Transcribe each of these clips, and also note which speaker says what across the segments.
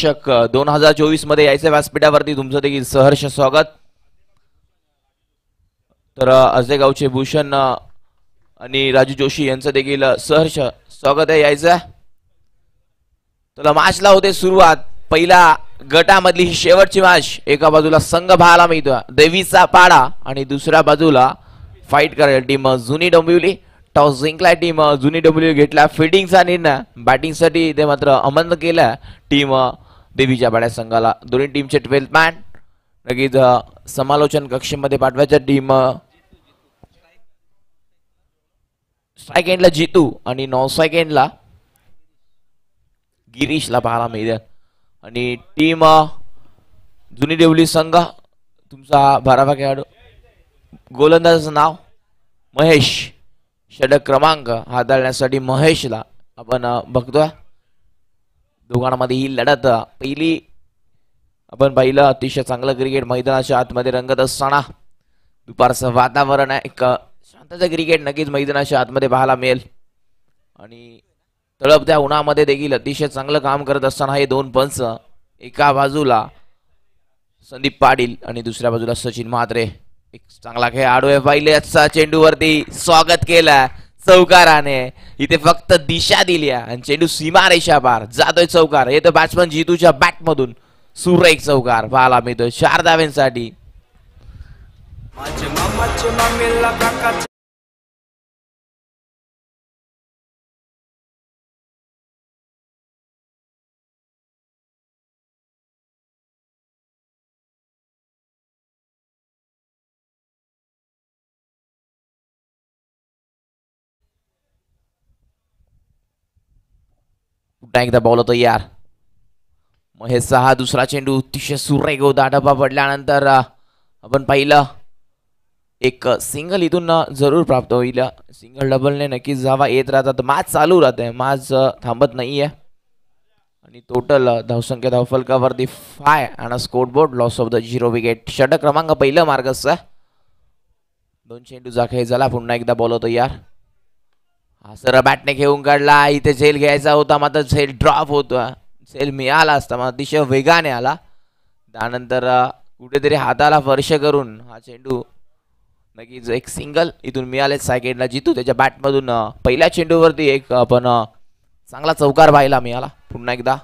Speaker 1: शक दोन हजार चोवीस मध्ये यायचे व्यासपीठावरती तुमचं देखील सहर्ष स्वागत तर अजयगावचे भूषण आणि राजू जोशी यांचं देखील सहर्ष स्वागत आहे यायचं तर ला होते सुरुवात पहिला गटामधली ही शेवटची मॅच एका बाजूला संघ पाहायला मिळतो देवीचा पाडा आणि दुसऱ्या बाजूला फाईट करेल टीम जुनी डोंबिवली टॉस जिंकला टीम जुनी डब्ल्यू e, घेतला फिल्डिंगचा निर्णय बॅटिंगसाठी ते मात्र अमन केला टीम देवीच्या बाड्या संघाला दोन्ही टीमचे ट्वेल्थ मॅन लगेच समालोचन कक्षेमध्ये पाठवायच्या टीम सायकेंडला जितू आणि नॉन सायकेंडला गिरीशला पाहायला मिळत आणि टीम जुनी देवली संघ तुमचा बारावा खेळाडू गोलंदाजाचं नाव महेश षडक क्रमांक हाताळण्यासाठी महेशला आपण बघतोय दोघांमध्ये ही लढत पहिली आपण पाहिलं अतिशय चांगलं क्रिकेट मैदानाच्या आतमध्ये रंगत असताना दुपारचं वातावरण आहे एक शांतचं क्रिकेट नक्कीच मैदानाच्या आतमध्ये पाहायला मिळेल आणि तळपत्या उन्हामध्ये देखील अतिशय चांगलं काम करत असताना हे दोन पंच एका बाजूला संदीप पाटील आणि दुसऱ्या बाजूला सचिन म्हात्रे एक चांगला खेळ आहे पाहिले आजचा चेंडूवरती स्वागत केलं चौकाराने इथे फक्त दिशा दिल्या आणि चेंडू रेषा पार जातोय चौकार येतो बॅट्समन जितूच्या बॅटमधून एक चौकार पाहायला मिळतोय चार धाव्यांसाठी
Speaker 2: पुन्हा एकदा बॉल होतो यार
Speaker 1: मग हे सहा दुसरा चेंडू अतिशय सुरेगो दाडबा पडल्यानंतर आपण पाहिलं एक सिंगल इथून जरूर प्राप्त होईल सिंगल डबलने नक्कीच जावा येत राहतात मॅच चालू राहते मॅच थांबत नाही आहे आणि टोटल धावसंख्या धावफलकावरती फाय आणि score board loss of the zero wicket षटक क्रमांक पहिलं मार्गच दोन चेंडू जाखे झाला पुन्हा एकदा बॉल होतो यार हा बॅटने घेऊन काढला इथे झेल घ्यायचा होता मात्र झेल ड्रॉप होतो झेल मिळाला असता मग अतिशय वेगाने आला त्यानंतर कुठेतरी हाताला वर्ष करून हा चेंडू नक्कीच एक सिंगल इथून मिळाले सायकेंडला जितू त्याच्या बॅटमधून पहिल्या चेंडूवरती एक आपण चांगला चौकार पाहिला मिळाला पुन्हा एकदा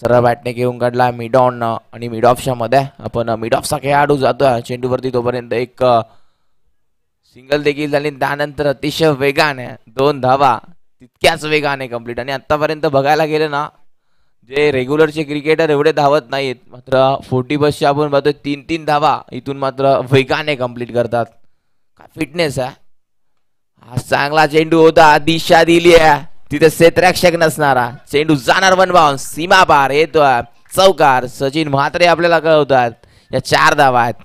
Speaker 1: सरळ बॅटने घेऊन काढला मिड ऑन आणि मिड ऑफच्या मध्ये आपण मिड ऑफचा खेळाडू जातो चेंडूवरती तोपर्यंत एक सिंगल देखील झाली त्यानंतर अतिशय वेगाने दोन धावा तितक्याच वेगाने कंप्लीट आणि आतापर्यंत बघायला गेलं ना जे रेग्युलरचे क्रिकेटर एवढे धावत नाहीत मात्र फोर्टी बसच्या आपण बघतो तीन तीन धावा इथून मात्र वेगाने कंप्लीट करतात काय फिटनेस आहे हा चांगला चेंडू होता दिशा दिली आहे तिथे क्षेत्रक्षक नसणारा चेंडू जाणार वन बाउन सीमा
Speaker 2: पार येतो चौकार सचिन म्हात्रे आपल्याला कळवतात या चार धावा आहेत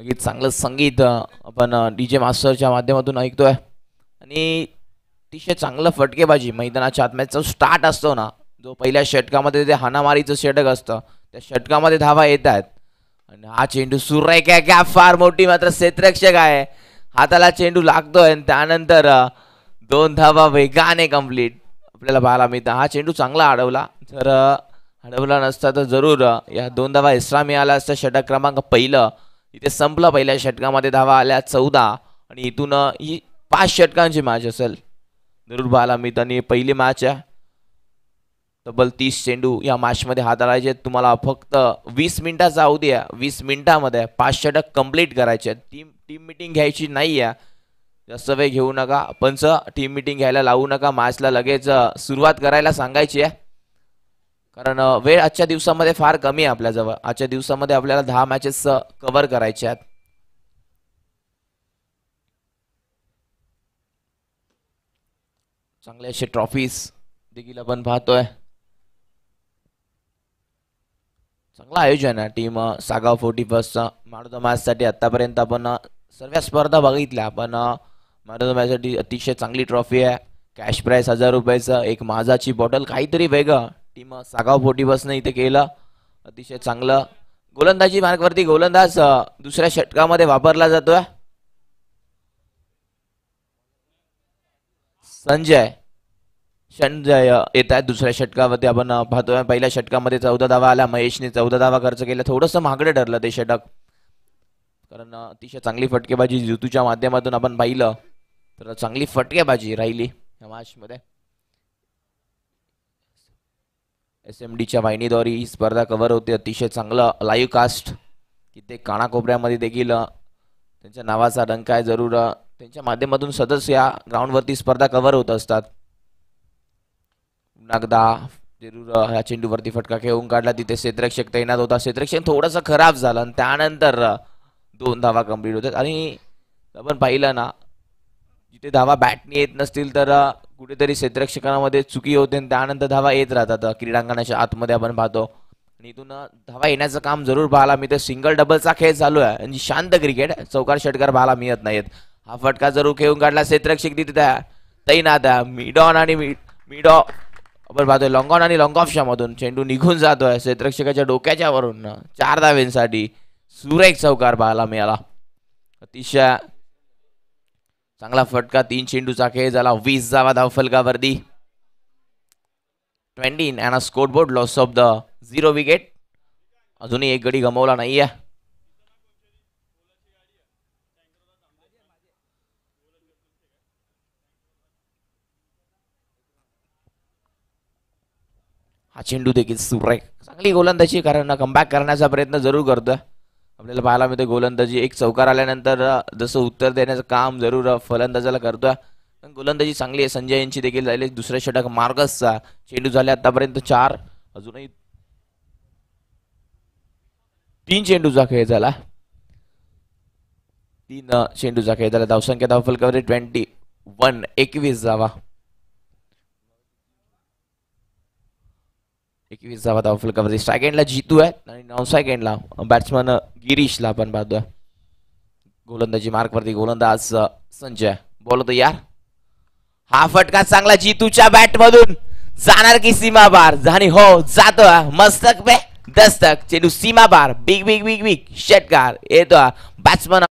Speaker 2: लगेच चांगलं संगीत आपण डी जे मास्टरच्या माध्यमातून ऐकतो आहे
Speaker 1: आणि अतिशय चांगलं फटकेबाजी मैदानाच्या आत्म्याचा स्टार्ट असतो ना जो पहिल्या षटकामध्ये ते हानामारीचं षटक असतं त्या षटकामध्ये धावा येत आहेत आणि हा चेंडू सुरेख काय काय फार मोठी मात्र क्षेत्रक्षक आहे हाताला चेंडू लागतोय आणि त्यानंतर दोन धावा वेगाने कंप्लीट आपल्याला पाहायला मिळतं हा चेंडू चांगला अडवला जर अडवला नसता तर जरूर या दोन धावा इस्रा मिळाला असता षटक क्रमांक पहिलं इथे संपलं पहिल्या षटकामध्ये धावा आल्या चौदा आणि इथून ही पाच षटकांची मॅच असेल निरुभाला मी त्यांनी पहिली मॅच आहे तब्बल तीस चेंडू या मॅचमध्ये हाताळायचे तुम्हाला फक्त वीस मिनिटाचा अवधी आहे वीस मिनिटामध्ये पाच षटक कंप्लीट करायचे टीम टीम मिटिंग घ्यायची नाही आहे जास्त वेळ घेऊ नका पंच टीम मिटिंग घ्यायला लावू नका मॅचला लगेच सुरुवात करायला सांगायची आहे कारण वेळ आजच्या दिवसामध्ये फार कमी आहे आपल्याजवळ आजच्या दिवसामध्ये आपल्याला दहा मॅचेस कव्हर करायच्या आहेत चांगले असे ट्रॉफीज देखील आपण पाहतोय चांगलं आयोजन आहे टीम सागाव फोर्टी फर्स्ट मारुदा मॅचसाठी आतापर्यंत आपण सर्व स्पर्धा बघितल्या पण मारुदा मॅचसाठी अतिशय चांगली ट्रॉफी आहे कॅश प्राईस हजार रुपयाचं एक माझाची बॉटल काहीतरी वेगळं टीम सागाव बसने इथे केला अतिशय चांगलं गोलंदाजी वरती गोलंदाज दुसऱ्या षटकामध्ये वापरला जातोय संजय संजय येत आहे दुसऱ्या षटकामध्ये आपण पाहतोय पहिल्या षटकामध्ये चौदा धावा आला महेशने चौदा धावा खर्च केला थोडस महागडे ठरलं ते षटक कारण अतिशय चांगली फटकेबाजी जितूच्या माध्यमातून आपण पाहिलं तर चांगली फटकेबाजी राहिली या मध्ये एस एम डीच्या वाहिनीद्वारे ही स्पर्धा कव्हर होते अतिशय चांगलं लाईव्ह कास्ट की कानाकोपऱ्यामध्ये देखील त्यांच्या नावाचा रंग आहे जरूर त्यांच्या माध्यमातून सतत या ग्राउंडवरती स्पर्धा कव्हर होत असतात नागदा जरूर ह्या चेंडूवरती फटका खेळून काढला तिथे क्षेत्रक्षक तैनात होता क्षेत्रक्षक थोडासा खराब झाला आणि त्यानंतर दोन धावा कंप्लीट होतात आणि आपण पाहिलं ना जिथे धावा बॅटने येत नसतील तर कुठेतरी क्षेत्रक्षकांमध्ये चुकी होते आणि त्यानंतर धावा येत राहतात क्रीडांगणाच्या आतमध्ये आपण पाहतो आणि इथून धावा येण्याचं काम जरूर पाहायला तर सिंगल डबलचा खेळ चालू आहे आणि शांत क्रिकेट चौकार षटकार पाहायला मिळत नाहीत हा फटका जरूर खेळून काढला क्षेत्रक्षक तिथे ना आहे मिडॉन आणि मिडॉ आपण पाहतोय लॉंगॉन आणि लॉंग ऑफच्या मधून चेंडू निघून जातोय क्षेत्रक्षकाच्या डोक्याच्या वरून चार धावेंसाठी सुरेख चौकार पाहायला मिळाला अतिशय चांगला फटका तीन चेंडूचा खेळ झाला वीस जावा फलकावरती twenty and a score board loss of the zero wicket अजूनही एक गडी गमावला नाही आहे हा चेंडू देखील सुरेख चांगली गोलंदाजी कारण कमबॅक करण्याचा प्रयत्न जरूर करतोय आपल्याला पाहायला मिळते गोलंदाजी एक चौकार आल्यानंतर जसं उत्तर देण्याचं काम जरूर फलंदाजाला करतोय गोलंदाजी चांगली आहे संजय यांची देखील झाली दुसऱ्या षटक मार्गसचा चेंडू झाले आतापर्यंत चार अजूनही तीन चेंडूचा खेळ झाला तीन चेंडूचा खेळ झाला धावसंख्या कवरेज ट्वेंटी वन एकवीस जावा एकवीस धावा कवरेज सेकंडला जितू आहे आणि नॉन सेकंडला बॅट्समन गिरीशला आपण पाहतोय गोलंदाजी मार्कवरती गोलंदाज संजय बोलतो यार हा फटका चांगला जितूच्या बॅटमधून जाणार की सीमा बार झाली हो जातो मस्तक पे दस्तक चेंडू सीमा बार बिग बिग बिग बिग षटकार येतो
Speaker 2: बॅट्समन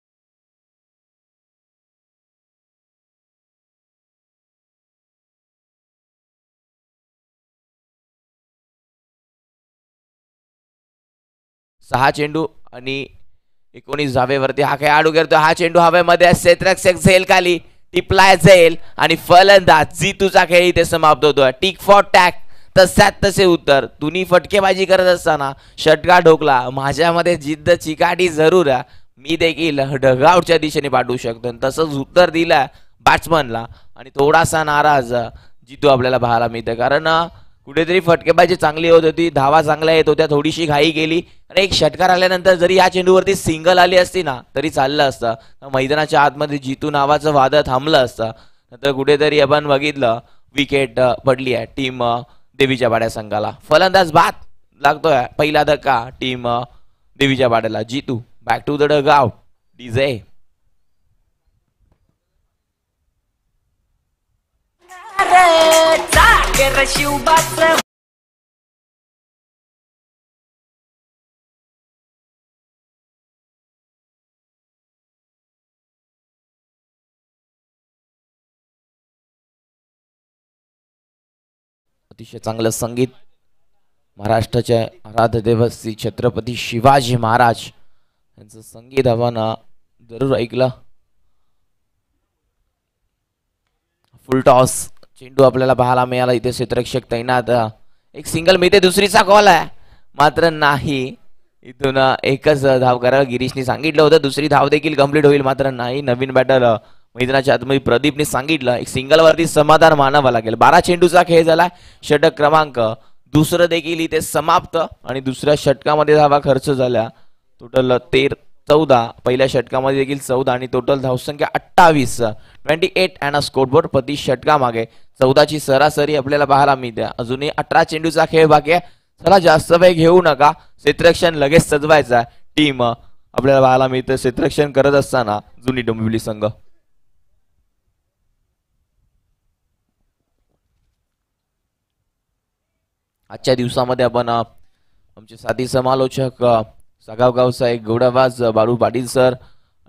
Speaker 2: सहा चेंडू आणि एकोणीस
Speaker 1: धावेवरती हा खेळाडू करतो हा चेंडू हवेमध्ये क्षेत्रक्षक झेल खाली टिपलाय झेल आणि फलंदाज जी तुझा खेळ इथे समाप्त होतो टिक फॉर टॅक तसात तसे उत्तर तुम्ही फटकेबाजी करत असताना षटका ढोकला माझ्यामध्ये जिद्द चिकाटी जरूर आहे मी देखील ढगावच्या दिशेने पाठवू शकतो तसंच उत्तर दिलं बॅट्समनला आणि थोडासा नाराज जितू आपल्याला पाहायला मिळतं कारण कुठेतरी फटकेबाजी चांगली होत होती धावा चांगल्या येत होत्या थोडीशी घाई गेली आणि एक षटकार आल्यानंतर जरी या चेंडूवरती सिंगल आली असती ना तरी चाललं असतं मैदानाच्या आतमध्ये जितू नावाचं वाद थांबलं असतं नंतर कुठेतरी आपण बघितलं विकेट पडली आहे टीम देवीच्या पाड्या संघाला फलंदाज बात लागतोय पहिला धक्का टीम देवीच्या पाड्याला जितू बॅक टू द गाव डीजे
Speaker 2: अतिशय चांगलं संगीत
Speaker 1: महाराष्ट्राचे आराध्य देवस्थी श्री छत्रपती शिवाजी महाराज
Speaker 2: यांचं संगीत आव्हाना जरूर
Speaker 1: ऐकलं फुल टॉस चेंडू आपल्याला पाहायला मिळाला इथे क्षेत्रक्षक तैनात एक सिंगल मिळते दुसरीचा कॉल आहे मात्र नाही इथून एकच धाव करा गिरीशने सांगितलं होतं दुसरी धाव देखील कम्प्लीट होईल मात्र नाही नवीन बॅटर मैदानाच्या आतमध्ये प्रदीपने सांगितलं एक सिंगल वरती समाधान मानावं लागेल बारा चेंडूचा खेळ झाला षटक क्रमांक दुसरं देखील इथे समाप्त आणि दुसऱ्या षटकामध्ये धावा खर्च झाल्या टोटल तेर चौदा पहिल्या षटकामध्ये देखील चौदा आणि टोटल धावसंख्या अठ्ठावीस ट्वेंटी एट अँड षटका प्रति षटकामागे चौदाची सरासरी आपल्याला पाहायला मिळते अजूनही अठरा चेंडूचा खेळ बाकी आहे चला जास्त वेळ घेऊ नका क्षेत्रक्षण लगेच सजवायचा टीम आपल्याला पाहायला मिळतं क्षेत्रक्षण करत असताना जुनी डोंबिवली संघ आजच्या दिवसामध्ये आपण आमचे साथी समालोचक सागावगावचा एक गौडावाज बाळू पाटील सर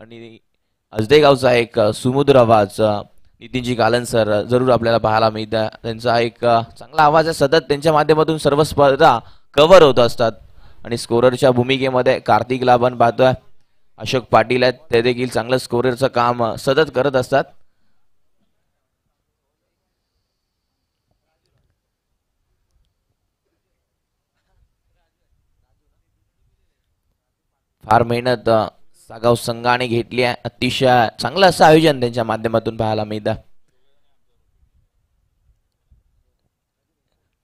Speaker 1: आणि अजदे एक सुमुद्र आवाज नितीनजी कालन सर जरूर आपल्याला पाहायला मिळतं त्यांचा एक चांगला आवाज आहे सतत त्यांच्या माध्यमातून सर्व स्पर्धा कव्हर होत असतात आणि स्कोररच्या भूमिकेमध्ये कार्तिकला आपण पाहतोय अशोक पाटील आहेत ते देखील चांगलं स्कोररचं काम सतत करत असतात फार मेहनत सागाव संघाने घेतली आहे अतिशय चांगलं असं आयोजन त्यांच्या माध्यमातून पाहायला मिळतं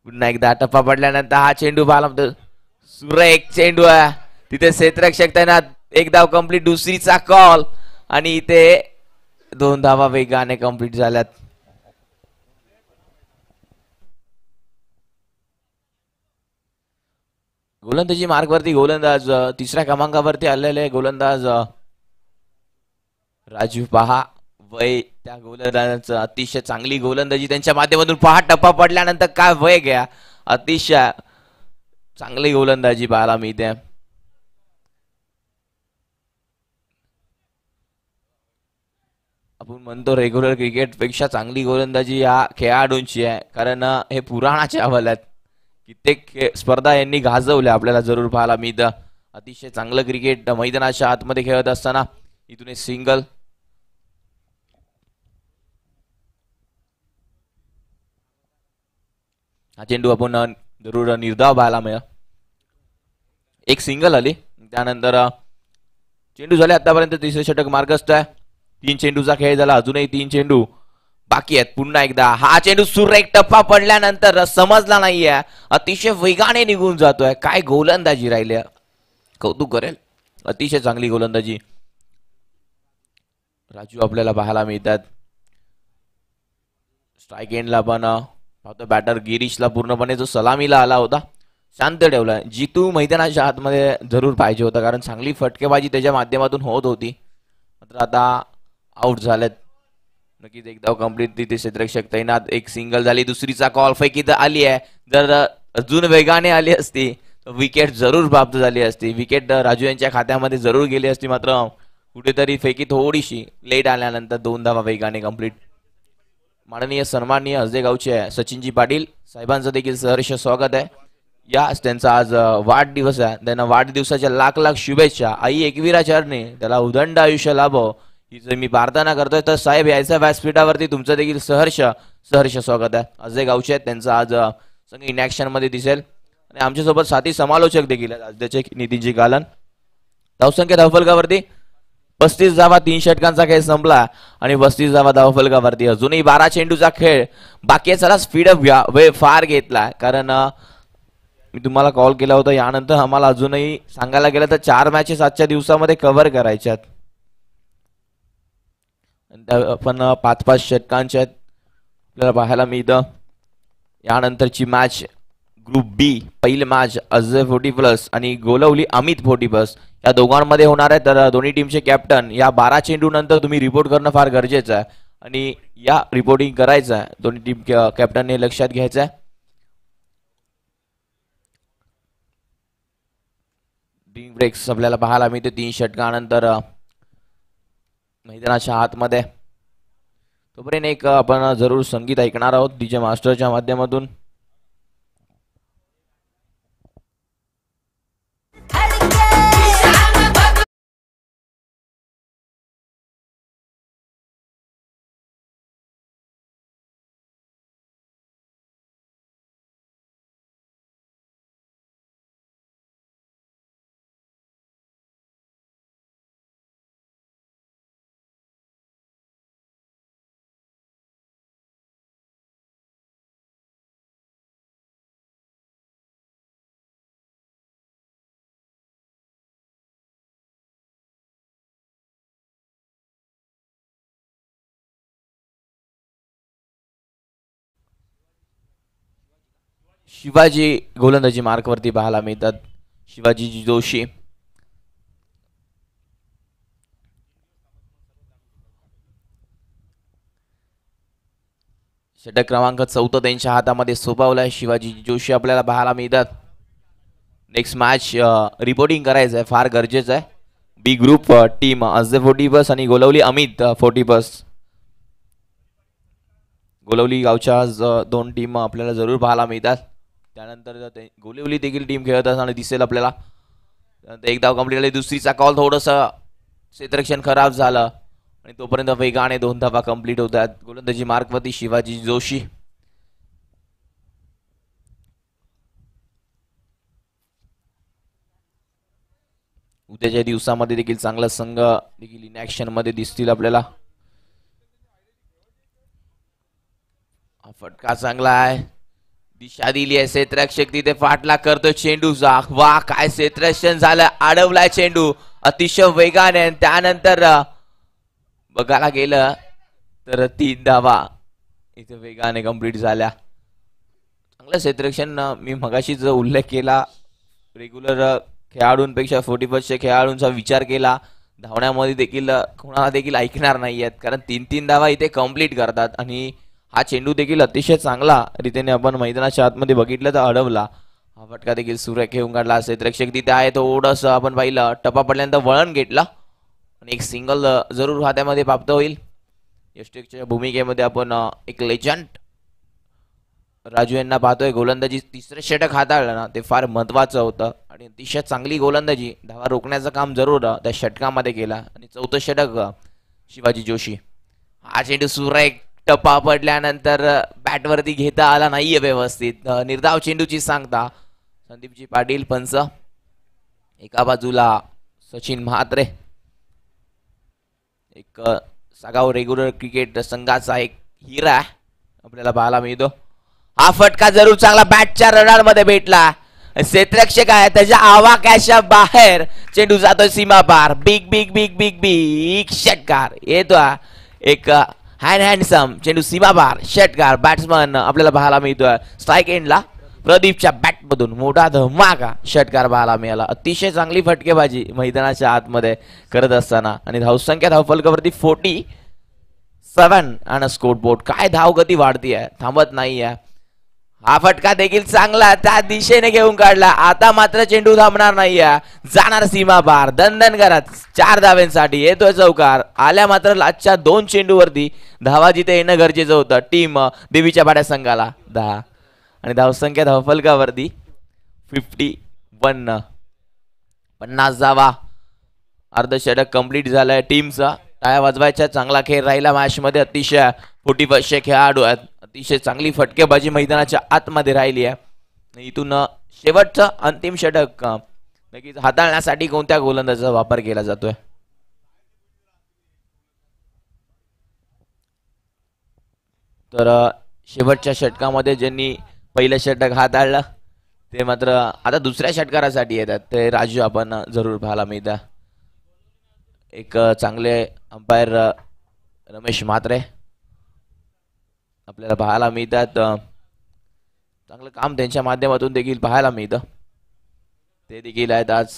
Speaker 1: पुन्हा एकदा टप्पा पडल्यानंतर हा चेंडू पाहायला सुर एक चेंडू आहे तिथे क्षेत्रक्षक त्यांना एक धाव कंप्लीट दुसरीचा कॉल आणि इथे दोन धावा वेगाने कंप्लीट झाल्यात गोलंदाजी मार्गवरती गोलंदाज तिसऱ्या क्रमांकावरती आलेले गोलंदाज राजू पहा वय त्या गोलंदाजांच अतिशय चांगली गोलंदाजी त्यांच्या माध्यमातून पहा टप्पा पडल्यानंतर काय वय घ्या अतिशय चांगली गोलंदाजी पाहायला मिळते आपण म्हणतो रेग्युलर क्रिकेट पेक्षा चांगली गोलंदाजी या खेळाडूंची आहे कारण हे पुराणाचे अहवाल आहेत कित्येक स्पर्धा यांनी गाजवल्या आपल्याला जरूर पाहायला मी अतिशय चांगलं क्रिकेट मैदानाच्या आतमध्ये खेळत असताना इथून एक सिंगल हा चेंडू आपण जरूर निर्धाव पाहायला मिळ एक सिंगल आली त्यानंतर चेंडू झाले आतापर्यंत तिसरे षटक मार्गस्थ आहे तीन चेंडूचा खेळ झाला अजूनही तीन चेंडू बाकी आहेत पुन्हा एकदा हा चेंडू सुर एक टप्पा पडल्यानंतर समजला नाहीये अतिशय वेगाने निघून जातोय काय गोलंदाजी राहिले कौतुक करेल अतिशय चांगली गोलंदाजी राजू आपल्याला पाहायला मिळतात स्ट्राईक एंडला पण बॅटर गिरीशला पूर्णपणे जो सलामीला आला होता शांत ठेवला जितू मैदानाच्या आतमध्ये जरूर पाहिजे होता कारण चांगली फटकेबाजी त्याच्या माध्यमातून होत होती मात्र आता आऊट झालेत
Speaker 2: नक्कीच एक धाव
Speaker 1: तिथे क्षेत्रक्षक तैनात एक सिंगल झाली दुसरीचा कॉल फेकी तर आली आहे जर अजून वेगाने आली असती विकेट जरूर प्राप्त झाली असती विकेट राजू यांच्या खात्यामध्ये जरूर गेली असती मात्र कुठेतरी फेकी थोडीशी लेट आल्यानंतर दोन धावा वेगाने कंप्लीट माननीय सन्माननीय गावचे सचिनजी पाटील साहेबांचं देखील सहर्ष स्वागत आहे या त्यांचा आज वाढदिवस आहे त्यांना वाढदिवसाच्या लाख लाख शुभेच्छा आई एकवीरा चरणे त्याला उदंड आयुष्य लाभो ही जे मी प्रार्थना करतोय तर साहेब यायच्या व्यासपीठावरती तुमचं देखील सहर्ष सहर्ष स्वागत आहे अजय गावचे आहेत त्यांचं आज ऍक्शन मध्ये दिसेल आणि आमच्यासोबत साथी समालोचक देखील त्याचे आजचे नितीनजी गालन धावसंख्या धावफलकावरती पस्तीस धावा तीन षटकांचा खेळ संपला आणि पस्तीस धावा धावफलकावरती अजूनही बारा चेंडूचा खेळ बाकी फीड स्पीड वेळ फार घेतला कारण मी तुम्हाला कॉल केला होता यानंतर आम्हाला अजूनही सांगायला गेलं तर चार मॅचेस आजच्या दिवसामध्ये कव्हर करायच्यात पण पाच पाच षटकांच्या आपल्याला पाहायला मिळतं यानंतरची मॅच ग्रुप बी पहिली मॅच अजय फोर्टी प्लस आणि गोलवली अमित फोर्टी प्लस या दोघांमध्ये होणार आहे तर दोन्ही टीमचे कॅप्टन या बारा चेंडूनंतर तुम्ही रिपोर्ट करणं फार गरजेचं आहे आणि या रिपोर्टिंग करायचं आहे दोन्ही टीम कॅप्टनने लक्षात घ्यायचं आहे ड्रिंक ब्रेक्स आपल्याला पाहायला मिळते तीन षटकानंतर मैदानाच्या आतमध्ये तोपर्यंत एक आपण जरूर संगीत ऐकणार आहोत डीजे मास्टरच्या माध्यमातून
Speaker 2: शिवाजी गोलंदाजी
Speaker 1: मार्कवरती पाहायला मिळतात शिवाजी जोशी षटक क्रमांक चौथं त्यांच्या हातामध्ये सोपावला शिवाजी जोशी आपल्याला पाहायला मिळतात नेक्स्ट मॅच रिपोर्टिंग करायचं आहे फार गरजेचं आहे B group team Ajay forty बस आणि गोलवली अमित फोर्टी बस गोलवली गावच्या दोन टीम आपल्याला जरूर पाहायला मिळतात त्यानंतर ते गोलीवली देखील टीम खेळत असताना दिसेल आपल्याला त्यानंतर एक धाव कंप्लीट झाली दुसरीचा कॉल थोडंसं क्षेत्रक्षण खराब झालं आणि तोपर्यंत वेगाने दोन धावा कंप्लीट होतात गोलंदाजी मार्कवती शिवाजी जोशी उद्याच्या दिवसामध्ये देखील चांगला संघ देखील इन मध्ये दिसतील आपल्याला फटका चांगला आहे दिशा दिली आहे क्षेत्रक्षक तिथे फाटला करतो चेंडूचा वा काय क्षेत्रक्षण झालं अडवलाय चेंडू अतिशय वेगाने त्यानंतर बघायला गेलं तर तीन धावा इथे वेगाने कम्प्लीट झाल्या चांगलं क्षेत्रक्षण मी मगाशीच उल्लेख केला रेग्युलर खेळाडूंपेक्षा फोर्टी फर्स्टच्या खेळाडूंचा विचार केला धावण्यामध्ये देखील कोणाला देखील ऐकणार नाही आहेत कारण तीन तीन धावा इथे कम्प्लीट करतात आणि हा चेंडू देखील अतिशय चांगला रीतीने आपण मैदानाच्या आतमध्ये बघितलं तर अडवला हा फटका देखील सुरेख घेऊन काढला असेल रक्षक तिथे आहे थोडंसं आपण पाहिलं टपा पडल्यानंतर वळण घेतला आणि एक सिंगल जरूर हात्यामध्ये प्राप्त होईल यष्टेकच्या भूमिकेमध्ये आपण एक लेजंट राजू यांना पाहतोय गोलंदाजी तिसरं षटक हाताळलं ना ते फार महत्त्वाचं होतं आणि अतिशय चांगली गोलंदाजी धावा रोखण्याचं काम जरूर त्या षटकामध्ये केला आणि चौथं षटक शिवाजी जोशी हा चेंडू सुरेख टप्पा पडल्यानंतर बॅटवरती घेता आला नाहीये व्यवस्थित निर्धाव चेंडूची सांगता संदीपजी पाटील पंच एका बाजूला सचिन म्हात्रे एक सगाव रेग्युलर क्रिकेट संघाचा एक हिरा आहे आपल्याला पाहायला मिळतो हा फटका जरूर चांगला बॅटच्या मध्ये भेटला क्षेत्रक्षक आहे त्याच्या आवाक्याच्या बाहेर चेंडू जातो सीमा पार big big big big big षटकार येतो एक हँड सम चेंडू सीमाबार षटकार बॅट्समन आपल्याला पाहायला मिळतोय स्ट्राईक एंडला प्रदीपच्या बॅटमधून मोठा धमाका षटकार पाहायला मिळाला अतिशय चांगली फटकेबाजी मैदानाच्या आतमध्ये करत असताना आणि धावसंख्या धावफलकावरती फोर्टी सेवन आणि स्कोर बोर्ड काय धावगती वाढती आहे थांबत नाही आहे हा फटका देखील चांगला त्या दिशेने घेऊन काढला आता मात्र चेंडू थांबणार नाही जाणार सीमा पार दणदण करत चार धाव्यांसाठी येतोय चौकार आल्या मात्र आजच्या दोन चेंडूवरती धावा जिथे येणं गरजेचं होतं टीम देवीच्या भाड्या संघाला दहा आणि धावसंख्या धावफलकावरती फिफ्टी वन पन्नास धावा अर्धषटक कंप्लीट झालाय टीमचा टाळ्या वाजवायचा चांगला खेळ राहिला मध्ये अतिशय फुटी खेळाडू आहेत अतिशय चांगली फटकेबाजी मैदानाच्या आतमध्ये राहिली आहे इथून शेवटचं अंतिम षटक नक्कीच हाताळण्यासाठी कोणत्या गोलंदाजाचा वापर केला जातोय तर शेवटच्या षटकामध्ये ज्यांनी पहिलं षटक हाताळलं ते मात्र आता दुसऱ्या षटकारासाठी येतात ते राजू आपण जरूर पाहायला मिळतं एक चांगले अंपायर रमेश म्हात्रे आपल्याला पाहायला मिळतात चांगलं काम त्यांच्या माध्यमातून देखील पाहायला मिळतं ते देखील आहेत आज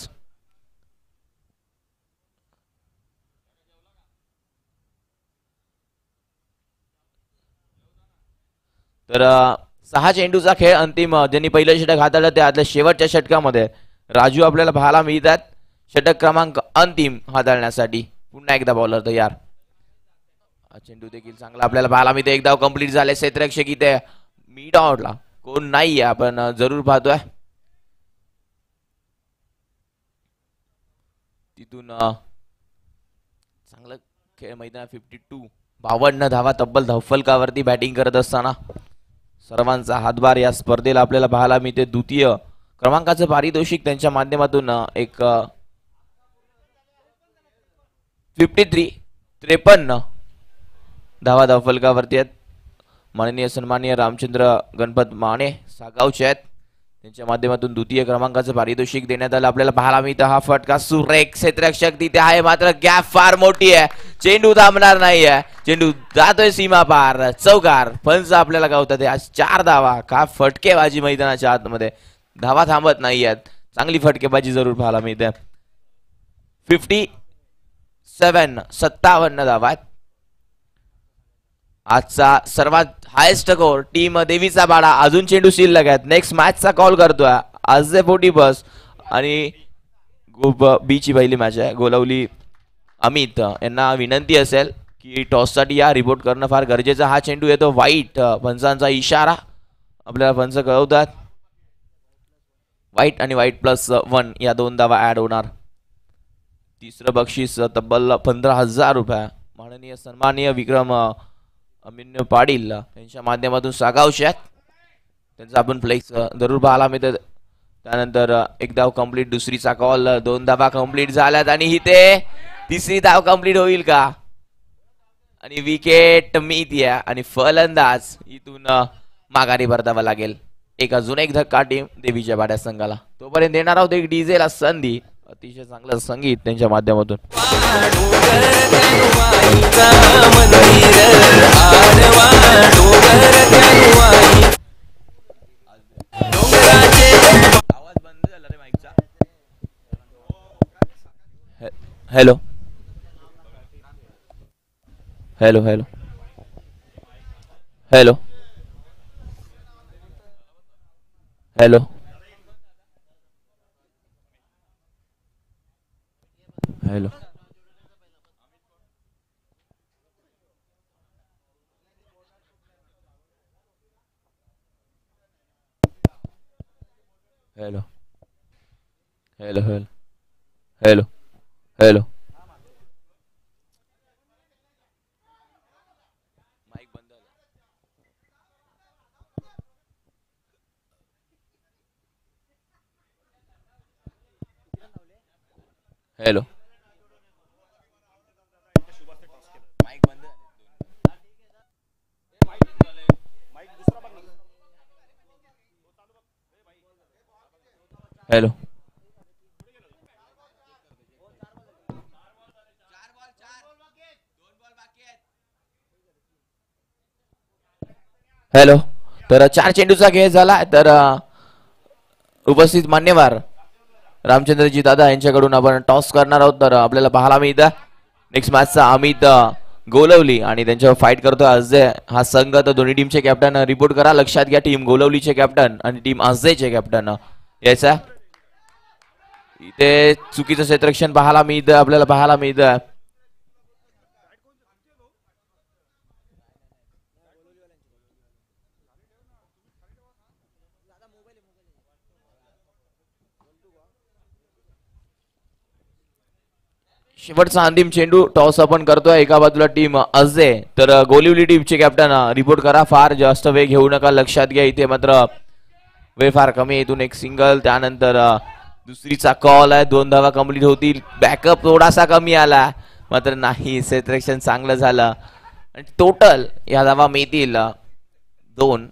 Speaker 1: तर सहा चेंडूचा खेळ अंतिम ज्यांनी पहिलं षटक हाताळलं ते आतल्या शेवटच्या षटकामध्ये राजू आपल्याला पाहायला मिळतात षटक क्रमांक अंतिम हाताळण्यासाठी पुन्हा एकदा बॉलर तयार चेंडू देखील चांगला आपल्याला पाहायला मिळते एकदा कम्प्लीट झाले क्षेत्रक्षक इथे मी डाऊटला कोण नाही आपण जरूर पाहतोय तिथून चांगला खेळ मैदान फिफ्टी टू बावन्न धावा तब्बल धावफलकावरती बॅटिंग करत असताना सर्वांचा हातभार या स्पर्धेला आपल्याला पाहायला मिळते द्वितीय क्रमांकाचं पारितोषिक त्यांच्या माध्यमातून एक फिफ्टी थ्री त्रेपन्न धावा धावफलकावरती आहेत माननीय सन्माननीय रामचंद्र गणपत माने सागावचे आहेत त्यांच्या माध्यमातून द्वितीय क्रमांकाचं पारितोषिक देण्यात आलं आपल्याला पाहायला मिळतं हा फटका सुरेख क्षेत्रक्षक तिथे आहे मात्र गॅप फार मोठी आहे चेंडू थांबणार नाही आहे चेंडू जातोय सीमा पार चौकार पंच आपल्याला गावतात आज चार धावा का फटकेबाजी मैदानाच्या आतमध्ये धावा थांबत नाही आहेत चांगली फटकेबाजी जरूर पाहायला मिळते फिफ्टी सेवन सत्तावन्न धावा आहेत आजचा सर्वात हायेस्ट स्कोर टीम देवीचा बाळा अजून चेंडू सील आहेत नेक्स्ट मॅचचा कॉल करतोय जे फोटी बस आणि बीची पहिली मॅच आहे गोलावली अमित यांना विनंती असेल की साठी या रिपोर्ट करणं फार गरजेचं हा चेंडू येतो वाईट पंचांचा इशारा आपल्याला पंच कळवतात वाईट आणि वाईट प्लस वन या दोन दावा ॲड होणार तिसरं बक्षीस तब्बल पंधरा हजार रुपये माननीय सन्माननीय विक्रम अमिन्य पाडील यांच्या माध्यमातून सागावशात त्यांचा आपण फ्लेक्स जरूर पाहिला तर त्यानंतर एक धाव कंप्लीट दुसरीचा कॉल दोन धावा कंप्लीट झाल्यात आणि इथे तिसरी धाव कंप्लीट होईल का आणि विकेट मी द्या आणि फलंदाज इथून माघारी भरतावा लागेल एक अजून एक धक्का टीम देवीच्या बाड्या संघाला तोपर्यंत देणार आहोत एक डीजेला संधी अतिशय चांगलं संगीत त्यांच्या माध्यमातून hello hello hello hello hello Adelo. Hello. Hello, hello. Hello. Hello. Hello. Mike hello hello तर चार चेंडूचा खेळ झाला तर उपस्थित मान्यवर रामचंद्रजी दादा यांच्याकडून आपण टॉस करणार आहोत तर आपल्याला पाहायला मिळत नेक्स्ट मॅचचा अमित गोलवली आणि त्यांच्यावर फाईट करतो अजय हा संघ तर दोन्ही टीमचे कॅप्टन रिपोर्ट करा लक्षात घ्या टीम गोलवलीचे कॅप्टन आणि टीम अजयचे कॅप्टन याचा इथे चुकीचं क्षेत्रक्षण पाहायला मिळत आपल्याला पाहायला मिळत शेवटचा अंतिम चेंडू टॉस आपण करतोय एका बाजूला टीम असे तर गोलिवली टीमचे कॅप्टन रिपोर्ट करा फार जास्त वेळ घेऊ नका लक्षात घ्या इथे मात्र वेळ फार कमी इथून एक सिंगल त्यानंतर दुसरीचा कॉल आहे दोन धावा कम्प्लीट होतील बॅकअप थोडासा कमी आला मात्र नाही सेट्रेक्शन चांगलं झालं आणि टोटल या धावा मिळतील दोन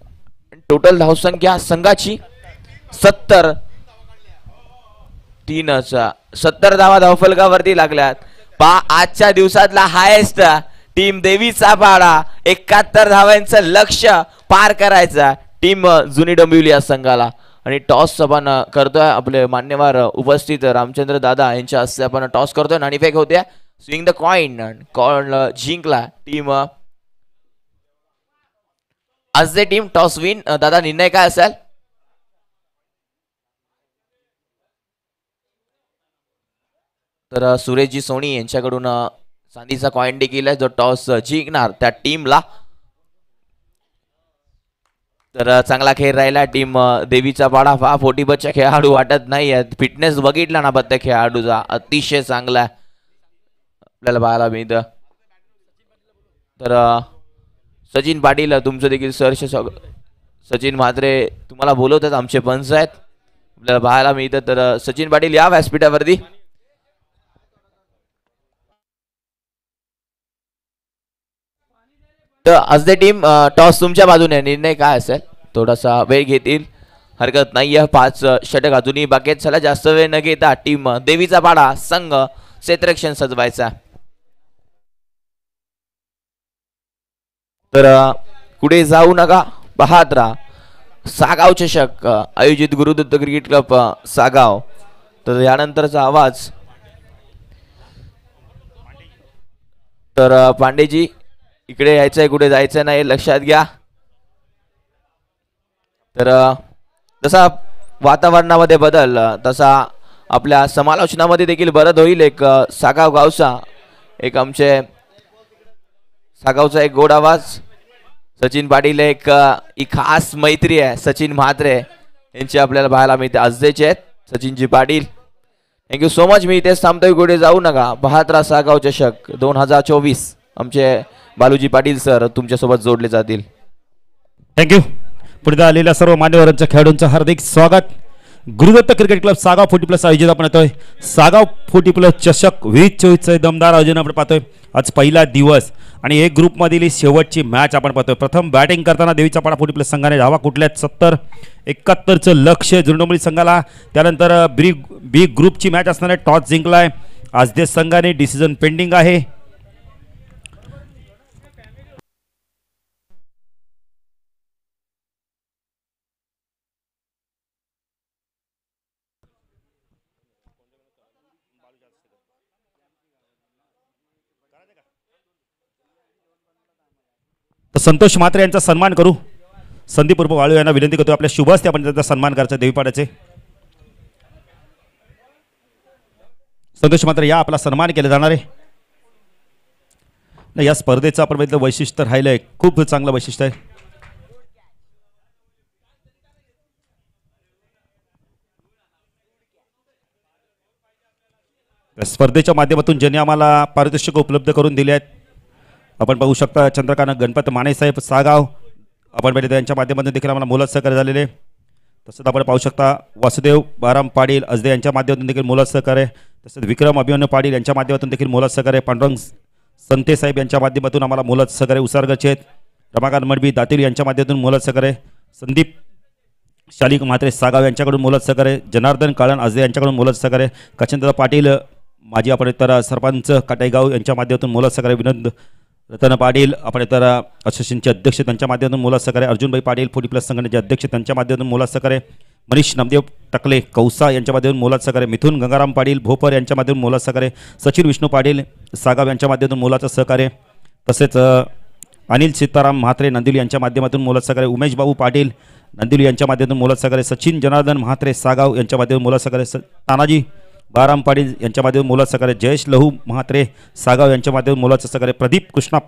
Speaker 1: टोटल धावसंख्या संघाची सत्तर तीनच सत्तर धावा धावफलकावरती लागल्यात पा आजच्या दिवसातला हायेस्ट टीम देवीचा पाडा एकाहत्तर धावांचं लक्ष पार करायचा टीम जुनी डोंबिवली या संघाला आणि टॉस आपण करतोय आपले मान्यवर उपस्थित रामचंद्र दादा यांच्या हस्ते आपण टॉस करतोय आणि फेक होत्या स्विंग द कॉइन कॉन जिंकला टीम आज जे टीम टॉस विन दादा निर्णय काय असेल तर सुरेशजी सोनी यांच्याकडून चांदीचा कॉइन देखील आहे जो टॉस जिंकणार त्या टीमला तर चांगला खेळ राहिला टीम देवीचा पाडा फा फोटीबच्या खेळाडू वाटत नाही आहेत फिटनेस बघितला ना प्रत्येक खेळाडूचा अतिशय चांगला आपल्याला पाहायला मी तर सचिन पाटील तुमचं देखील सरश सचिन म्हात्रे तुम्हाला बोलवतात आमचे पंच आहेत आपल्याला पाहायला मिळतं तर सचिन पाटील या व्यासपीठावरती तर असते टीम टॉस तुमच्या बाजूने निर्णय काय असेल थोडासा वेळ घेतील हरकत नाही आहे पाच षटक अजूनही बाकी सगळ्यात जास्त वेळ न घेता टीम देवीचा पाडा संघ क्षेत्रक्षण सजवायचा तर कुठे जाऊ नका पाहत राहा सागाव चषक आयोजित गुरुदत्त क्रिकेट क्लब सागाव तर यानंतरचा आवाज तर पांडेजी इकडे यायचं आहे कुठे जायचं नाही लक्षात घ्या तर जसा वातावरणामध्ये बदल तसा आपल्या समालोचनामध्ये देखील बरं होईल एक सागाव गावचा एक आमचे सागावचा एक गोड आवाज सचिन पाटील एक ही खास मैत्री आहे सचिन म्हात्रे यांची आपल्याला पाहायला मिळते आजदेचे आहेत Sachinji Patil thank you so much मी इथेच थांबतोय कुठे जाऊ नका बहात्रा सागाव चषक दोन हजार चोवीस आमचे बालूजी पाटील सर तुमच्यासोबत जोडले जातील
Speaker 3: थँक्यू पुढे आलेल्या सर्व मान्यवरांच्या खेळाडूंचं हार्दिक स्वागत Gurudatt cricket club Sagaon forty plus आयोजित आपण येतोय सागाव फोर्टी प्लस चषक वीस चोवीसचं दमदार आयोजन आपण पाहतोय आज पहिला दिवस आणि एक ग्रुपमधील शेवटची मॅच आपण पाहतोय प्रथम बॅटिंग करताना देवीचा पाडा फोर्टी प्लस संघाने धावा कुठल्या सत्तर एकाहत्तरचं लक्ष झुंडोमळी संघाला त्यानंतर ब्री बी ग्रुपची मॅच आहे टॉस जिंकलाय आज देश संघाने डिसिजन पेंडिंग आहे संतोष म्हात्रे यांचा सन्मान करू संधीपूर्व वाळू यांना विनंती करतो आपल्या शुभ असते आपण त्यांचा सन्मान करायचा देवीपाड्याचे संतोष मात्र या आपला सन्मान केला जाणार आहे नाही या स्पर्धेचं आपण बघितलं वैशिष्ट्य राहिलं आहे खूप चांगलं वैशिष्ट्य आहे स्पर्धेच्या माध्यमातून ज्यांनी आम्हाला पारितोषिक उपलब्ध करून दिले आहेत आपण पाहू शकता चंद्रकांत गणपत मानेसाहेब सागाव आपण पहिले त्यांच्या माध्यमातून देखील आम्हाला मोलात सहकार्य झालेले तसंच आपण पाहू शकता वासुदेव बाराम पाटील अजदे यांच्या माध्यमातून देखील मोलात सहकार्य तसंच विक्रम अभिमन्यू पाटील यांच्या माध्यमातून देखील मोलात सहकार्य पांडुरंग संते साहेब यांच्या माध्यमातून आम्हाला मोलात सहकार्य उसारगचे आहेत रमाकांत मडबी दातील यांच्या माध्यमातून मोलात सहकार्य संदीप शालिक म्हात्रे सागाव यांच्याकडून मोलात सहकार्य जनार्दन काळण अजदे यांच्याकडून मोलात सहकार्य काचिंद्र पाटील माजी आपण तर सरपंच काटेगाव यांच्या माध्यमातून मोलात सहकार्य विनोद रतन पाटील आपण इतर असोसिएशनचे अध्यक्ष त्यांच्या माध्यमातून मुलास सहकार्य अर्जुनभाई पाटील फोर्टी प्लस संघटनेचे अध्यक्ष त्यांच्या माध्यमातून मोला सहकार्य मनीष नामदेव टकले कौसा यांच्या माध्यमातून मोलात करे मिथुन गंगाराम पाटील भोपर यांच्या माध्यमातून मोलात सहकार्य सचिन विष्णू पाटील सागाव यांच्या माध्यमातून मोलाचं सहकार्य तसेच अनिल सीताराम म्हात्रे नंदिवली यांच्या माध्यमातून मोलात सहकार्य उमेश बाबू पाटील नंदिवली यांच्या माध्यमातून मोलात सहकार्य सचिन जनार्दन म्हात्रे सागाव यांच्या माध्यमातून मोलात स तानाजी पाटील यांच्या माध्यमातून मुलाचं सहकार्य जयेश लहू म्हात्रे सागाव यांच्या माध्यमातून मोलाचं सहकार्य प्रदीप कृष्णा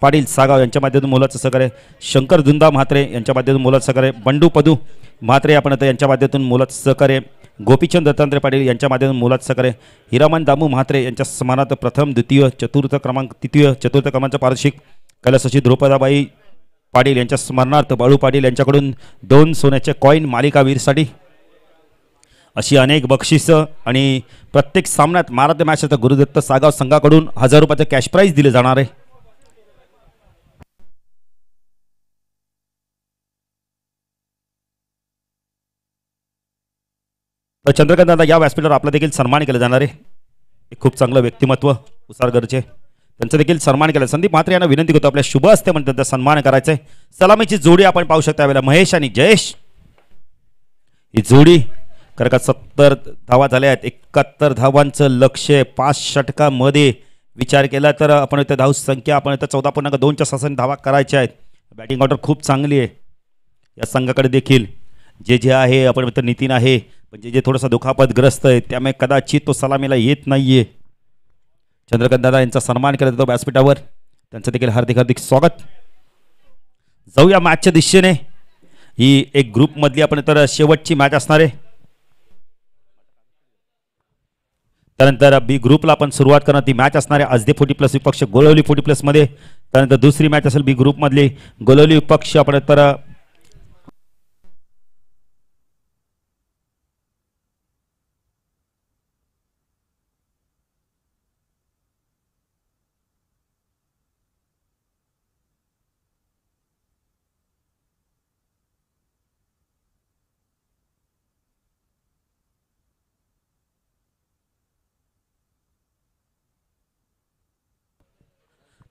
Speaker 3: पाटील सागाव यांच्या माध्यमातून मुलाचं सहकार्य शंकर धुंदा म्हात्रे यांच्या माध्यमातून मुलाचं सहकार्य बंडू पदू म्हात्रे आपण आता यांच्या माध्यमातून मुलाचं सहकार्य गोपीचंद दत्तात्रे पाटील यांच्या माध्यमातून मुलाचं सहकार्य हिरामन दामू म्हात्रे यांच्या समानात प्रथम द्वितीय चतुर्थ क्रमांक तृतीय चतुर्थ क्रमांक पारशिक कलशशी द्रौपदाबाई पाटील यांच्या स्मरणार्थ बाळू पाटील यांच्याकडून दोन सोन्याचे कॉईन मालिकावीरसाठी अशी अनेक बक्षिस आणि प्रत्येक सामन्यात मॅच आता गुरुदत्त सागाव संघाकडून हजार रुपयाचं कॅश प्राईज दिले जाणार आहे चंद्रकांत दादा या व्यासपीठावर आपला देखील सन्मान केला जाणार आहे खूप चांगलं व्यक्तिमत्व उसारगरचे त्यांचं देखील सन्मान केला संदीप मात्र यांना विनंती करतो आपल्या शुभ असते म्हणून सन्मान करायचं आहे सलामीची जोडी आपण पाहू शकता यावेळेला महेश आणि जयेश ही जोडी कारण का सत्तर धावा झाल्या आहेत एकाहत्तर धावांचं लक्ष पाच षटकामध्ये विचार केला तर आपण इथं धाव संख्या आपण इथं चौदा पूर्णांक दोनच्या सासांनी धावा करायच्या आहेत बॅटिंग ऑर्डर खूप चांगली आहे या संघाकडे देखील जे जे आहे आपण मित्र नितीन आहे पण जे जे थोडंसं दुखापतग्रस्त आहे त्यामुळे कदाचित तो सलामीला येत नाही आहे दादा यांचा सन्मान केला जातो व्यासपीठावर त्यांचं देखील हार्दिक हार्दिक स्वागत जाऊया मॅचच्या दिशेने ही एक ग्रुपमधली आपण तर शेवटची मॅच असणार आहे त्यानंतर बी ग्रुपला आपण सुरुवात करणार ती मॅच असणार आहे अजदे फोर्टी प्लस विपक्ष गोलवली फोर्टी प्लसमध्ये त्यानंतर दुसरी मॅच असेल बी ग्रुपमधली गोलवली विपक्ष आपण तर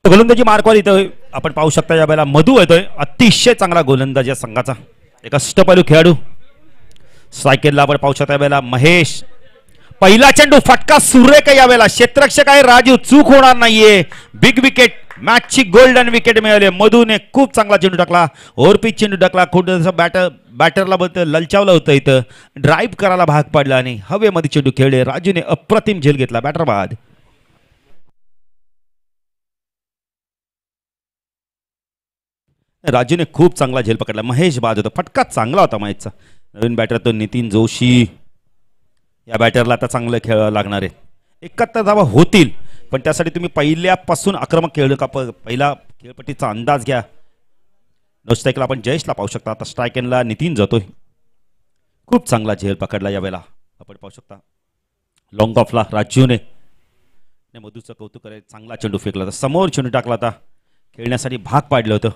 Speaker 3: गोलंदाजी मार्कवर इथं आपण पाहू शकता या वेळेला मधू येतोय अतिशय चांगला गोलंदाज या संघाचा एका अष्टपैलू खेळाडू सायकलला आपण पाहू शकता यावेळेला महेश पहिला चेंडू फटका सुरेख वेळेला क्षेत्रक्षक आहे राजू चूक होणार नाहीये बिग विकेट मॅचची गोल्डन विकेट मिळाली मधूने खूप चांगला चेंडू टाकला ओव्हरपीच चेंडू टाकला खूप बॅटर बॅटरला बोलतं ललचावलं होतं इथं ड्राईव्ह करायला भाग पाडला आणि हवेमध्ये चेंडू खेळले राजूने अप्रतिम झेल घेतला बॅटर बाद राजूने खूप चांगला झेल पकडला महेश बाद होता फटका चांगला होता महेशचा नवीन बॅटर तो नितीन जोशी या बॅटरला आता चांगलं खेळ लागणार आहे एकाहत्तर धावा होतील पण त्यासाठी तुम्ही पहिल्यापासून आक्रमक खेळ का पहिला खेळपट्टीचा अंदाज घ्या नो आपण जयेशला पाहू शकता आता स्ट्राईक एनला नितीन जातोय खूप चांगला झेल पकडला यावेळेला आपण पाहू शकता लॉंग ऑफला राजूने मधूचं कौतुक करायचं चांगला चेंडू फेकला होता समोर चेंडू टाकला होता खेळण्यासाठी भाग पाडलं होतं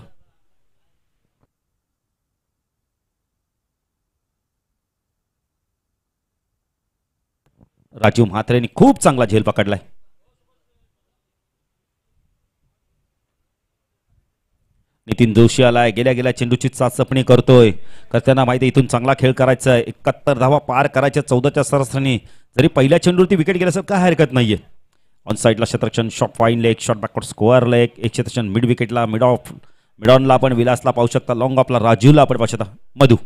Speaker 3: राजीव म्हात्रेंनी खूप चांगला झेल पकडलाय नितीन जोशी आलाय गेल्या गेल्या चेंडूची चाचपणी करतोय कारण त्यांना माहिती इथून चांगला खेळ करायचा एकाहत्तर धावा पार करायच्या चौदाच्या सरासरीने जरी पहिल्या चेंडूवरती विकेट गेल्या सर काय हरकत नाहीये ऑन साईडला क्षेत्रक्षण shot fine leg shot backward score leg एक क्षेत्रक्षण मिड विकेटला मिड ऑफ मिड ऑनला आपण विलासला पाहू शकता लॉंग ऑफला राजीवला आपण पाहू शकता मधू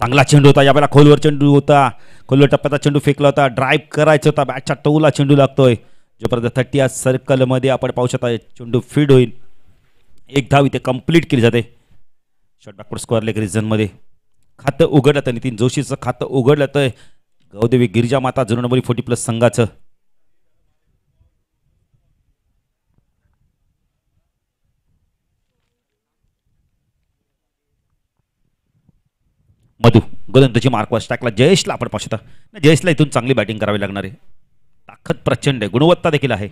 Speaker 3: चांगला चेंडू होता यावेळेला खोलवर चेंडू होता खोलवर टप्प्याचा चेंडू फेकला होता ड्राईव्ह करायचा होता बॅटच्या टोला चेंडू लागतोय जोपर्यंत थर्टी या सर्कलमध्ये आपण पाहू शकता चेंडू फीड होईल एक धाव इथे कंप्लीट केली जाते शॉर्ट बॅकवर्ड स्क्वेअर लेग रिझनमध्ये खातं उघडलं तर नितीन जोशीचं खातं उघडलं तर गौदेवी गिरिजा माता जुनबोली फोर्टी प्लस संघाचं गोलंदाजी मार्कवास टाकला जयेशला आपण पाहू शकता जयेशला इथून चांगली बॅटिंग करावी लागणार आहे ताकद प्रचंड आहे गुणवत्ता देखील आहे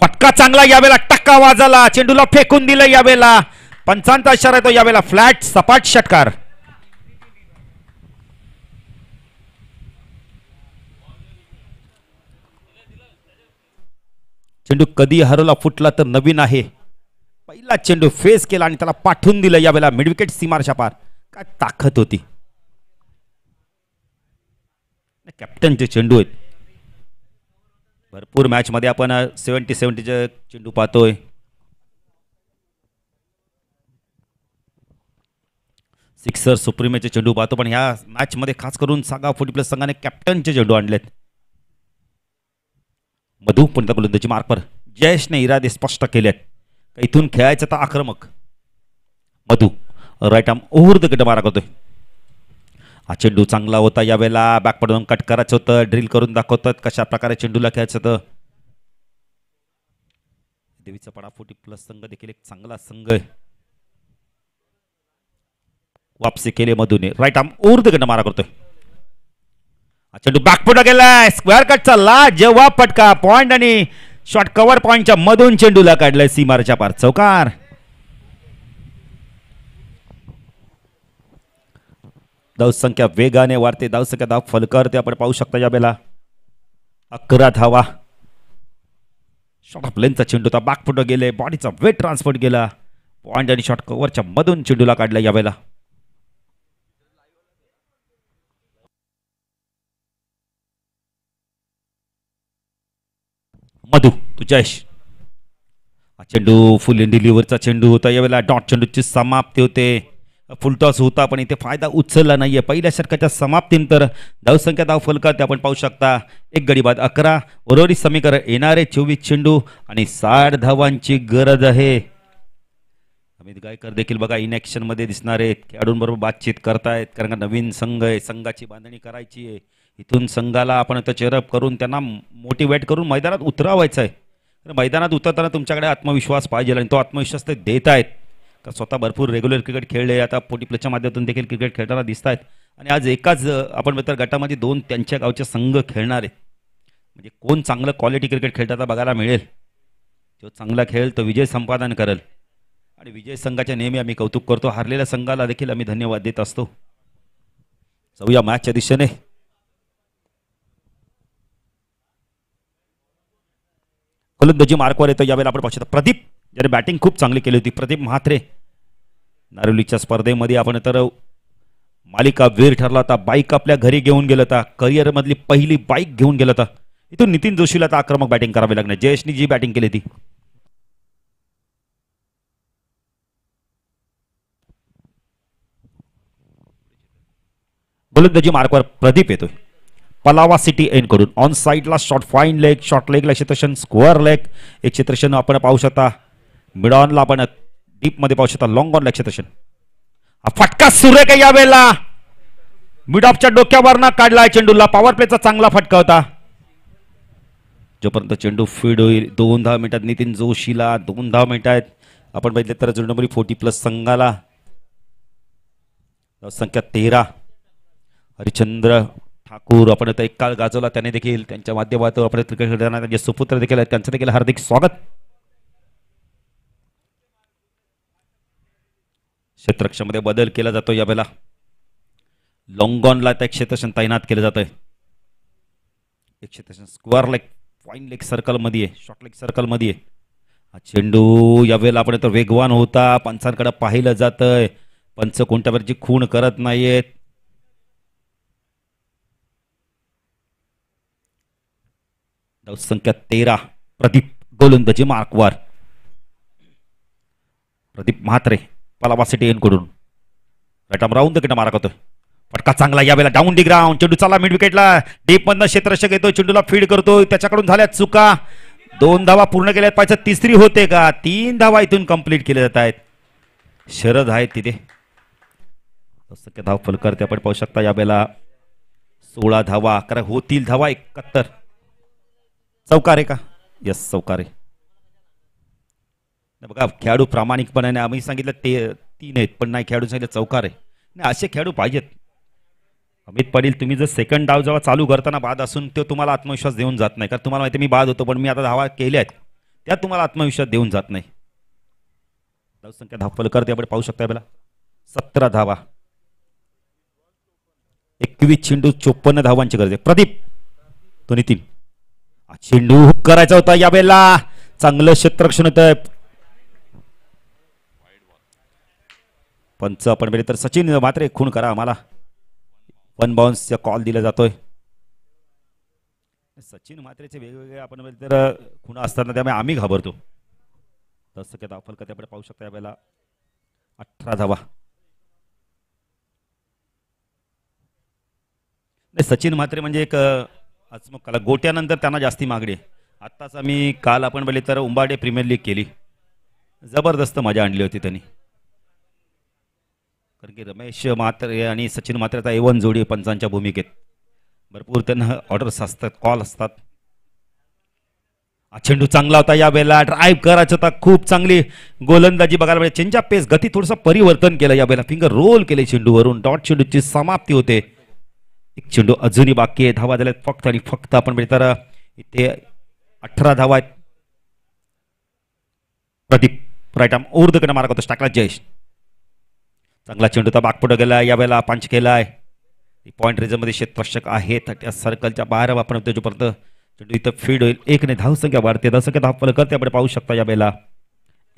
Speaker 3: फटका चांगला यावेला टक्का वाजला चेंडूला फेकून दिलं यावेला पंचांचा इशारा येतो यावेला फ्लॅट सपाट षटकार चेंडू कधी हरवला फुटला तर नवीन आहे पहिला चेंडू फेस केला आणि त्याला पाठवून दिलं यावेळेला मिडविकेट सीमार छापार काय ताकद होती कॅप्टनचे चेंडू आहेत भरपूर मॅचमध्ये आपण सेवन्टी सेवन्टीचे चेंडू पाहतोय सिक्सर सुप्रीमेचे चेंडू पाहतो पण ह्या मॅचमध्ये खास करून सांगा फोर्टी प्लस संघाने कॅप्टनचे चेंडू आणलेत मधू पण गोलंदाजी मार्कवर जयेशने इरादे स्पष्ट केले आहेत इथून खेळायचं तर आक्रमक मधू राईट आर्म द गड मारा करतोय हा चेंडू चांगला होता यावेळेला बॅक पडून कट करायचं होतं ड्रिल करून दाखवतात कशा प्रकारे चेंडूला खेळायचं होतं देवीचा पडाफोटी प्लस संघ देखील एक चांगला संघ आहे वापसी केले मधून राईट आर्म उर्द गड मारा करतोय चेंडू बॅकपुट गेला स्क्वेअर कट ला जेव्हा पटका पॉइंट आणि शॉर्ट कव्हर पॉइंटच्या मधून चेंडूला काढलाय सीमारच्या पार चौकार संख्या वेगाने वाढते धावसंख्या धाव ते आपण पाहू शकता यावेळेला अकरा धावा शॉर्ट ऑफ लेनचा चेंडू होता फुट गेले बॉडीचा वेट ट्रान्सपोर्ट गेला पॉईंट आणि शॉर्ट कव्हरच्या मधून चेंडूला काढला यावेळेला मधु तू हा चेंडू फुल डिलिव्हरचा चेंडू होता यावेळेला डॉट चेंडूची समाप्ती होते फुलटॉस होता पण इथे फायदा उचलला नाहीये पहिल्या षटकाच्या समाप्तीनंतर धावसंख्या धाव फलकात आपण पाहू शकता एक गडी बाद अकरा उर्वरित समीकरण येणारे चोवीस चेंडू आणि साठ धावांची गरज आहे अमित गायकर देखील बघा इन मध्ये दिसणारे खेळाडूंबरोबर बातचीत करतायत कारण का नवीन संघ आहे संघाची बांधणी करायची आहे इथून संघाला आपण आता चेअरअप करून त्यांना मोटिवेट करून मैदानात उतरावायचं आहे मैदानात उतरताना तुमच्याकडे आत्मविश्वास पाहिजे आणि तो आत्मविश्वास ते देत आहेत तर स्वतः भरपूर रेग्युलर क्रिकेट खेळले आता पोटी प्लसच्या माध्यमातून देखील क्रिकेट खेळताना दिसत आहेत आणि आज एकाच आपण मित्र गटामध्ये दोन त्यांच्या गावचे संघ खेळणार आहेत म्हणजे कोण चांगलं क्वालिटी क्रिकेट खेळतात बघायला मिळेल जो चांगला खेळेल तो विजय संपादन करेल आणि विजय संघाच्या नेहमी आम्ही कौतुक करतो हारलेल्या संघाला देखील आम्ही धन्यवाद देत असतो जाऊया मॅचच्या दिशेने फलंदाजी मार्कवर येतो यावेळेला आपण पाहू शकतो प्रदीप ज्याने बॅटिंग खूप चांगली केली होती प्रदीप म्हात्रे नारुलीच्या स्पर्धेमध्ये आपण तर मालिका वीर ठरला होता बाईक आपल्या घरी घेऊन गेला होता करिअरमधली पहिली बाईक घेऊन गेला होता इथून नितीन जोशीला तर आक्रमक बॅटिंग करावी लागणार जयेशनी जी बॅटिंग केली होती गोलंदाजी मार्कवर प्रदीप येतोय पलावा सिटी एन करून ऑन साईडला शॉर्ट फाईन लेग शॉर्ट लेगला क्षेत्रक्षण स्क्वेअर लेग एक क्षेत्रशन आपण पाहू शकता मिडॉनला आपण डीपमध्ये पाहू शकता लॉंग ऑन लक्षात असेल फटका सुरू आहे यावेळेला मिड ऑफच्या डोक्यावर ना काढला चेंडूला पॉवर प्लेचा चांगला फटका होता जोपर्यंत चेंडू फिड होईल दोन दहा मिनिटात नितीन जोशीला दोन दहा मिनिट आहेत आपण बघितले तर चेंडू नंबर फोर्टी प्लस संघाला संख्या तेरा हरिचंद्र ठाकूर आपण एक काळ गाजवला त्याने देखील त्यांच्या माध्यमातून आपण क्रिकेट खेळताना त्यांचे सुपुत्र देखील आहेत त्यांचं देखील हार्दिक स्वागत मध्ये बदल केला जातो यावेळेला लॉंगॉनला त्या क्षेत्रक्षण तैनात केलं जातं एक क्षेत्रक्षण स्क्वेअर लेग पॉईंट लेग सर्कलमध्ये आहे शॉर्ट लेग सर्कलमध्ये आहे हा चेंडू यावेळेला आपण तर वेगवान होता पंचांकडे पाहिलं आहे पंच कोणत्या खूण करत नाहीयेत संख्या तेरा प्रदीप गोलंदाजी मार्कवार प्रदीप म्हात्रे पलावा सिटी एनकडून गटाम राहून तर गटाम मारा करतोय फटका चांगला यावेळेला डाऊन डी ग्राउंड चेंडू चालला मिड विकेटला डीप क्षेत्रशक येतो चेंडूला फीड करतो त्याच्याकडून झाल्या चुका दोन धावा पूर्ण केल्यात पाहिजे तिसरी होते का तीन धावा इथून कंप्लीट केल्या जात आहेत शरद आहेत तिथे शक्य धाव ते आपण पाहू शकता यावेळेला सोळा धावा अकरा होतील धावा एकाहत्तर चौकार आहे का यस चौकार आहे बघा खेळाडू प्रामाणिकपणाने आम्ही सांगितलं ते तीन आहेत पण नाही खेळाडू सांगितलं चौकार आहे नाही असे खेळाडू पाहिजेत अमित पाटील तुम्ही जर सेकंड डाव जेव्हा चालू करताना बाद असून तो तुम्हाला आत्मविश्वास देऊन जात नाही कारण तुम्हाला माहिती मी बाद होतो पण मी आता धावा केल्या आहेत त्या तुम्हाला आत्मविश्वास देऊन जात नाही संख्या धावफलकर करते आपण पाहू शकता आपल्याला सतरा धावा एकवीस चेंडू चोपन्न धावांची गरज आहे प्रदीप तो नितीन चेंडू करायचा होता यावेळेला चांगलं क्षेत्रक्षण होतं पंच आपण मिळेल तर सचिन मात्रे खून करा आम्हाला वन बाउन्सचा कॉल दिला जातोय सचिन मात्रेचे वेगवेगळे आपण तर खुणा असताना त्यामुळे आम्ही घाबरतो दाखल का त्याकडे पाहू शकता यावेळेला अठरा धावा नाही सचिन म्हात्रे म्हणजे एक आचमक कला गोट्यानंतर त्यांना जास्ती मागणी आत्ताच आम्ही काल आपण बोलले तर उंबाडे प्रीमियर लीग केली जबरदस्त मजा आणली होती त्यांनी कारण की रमेश मात्रे आणि सचिन मात्रेचा एवन जोडी पंचांच्या भूमिकेत भरपूर त्यांना ऑर्डर्स असतात कॉल असतात चेंडू चांगला होता या वेळेला ड्राईव्ह करायचा होता खूप चांगली गोलंदाजी बघायला मिळते चेंजा पेस गती थोडंसं परिवर्तन केलं या वेळेला फिंगर रोल केले चेंडूवरून डॉट चेंडूची समाप्ती होते एक चेंडू अजूनही बाकी आहे धावा झाल्यात फक्त आणि फक्त आपण म्हणजे तर इथे अठरा धावा आहेत प्रदीप राईट आम कडे मार्ग होतो टाकला जयेश चांगला चेंडू तर बागपुढं गेला यावेळेला पांच केला आहे पॉईंट रेजरमध्ये शेतपक्षक आहेत त्या सर्कलच्या बाहेर आपण त्याच्यापर्यंत चेंडू इथं फीड होईल एक नाही धावसंख्या वाढते धावसंख्या करते आपण पाहू शकता यावेळेला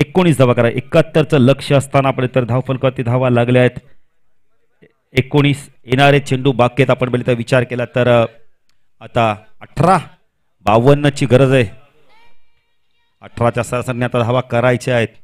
Speaker 3: एकोणीस धावा करा एकाहत्तरचं लक्ष असताना आपण इतर करते धावा लागल्या आहेत एकोणीस येणारे चेंडू बाकेत आपण तर विचार केला तर आता अठरा बावन्नची गरज आहे अठराच्या सरासरने आता धावा करायच्या आहेत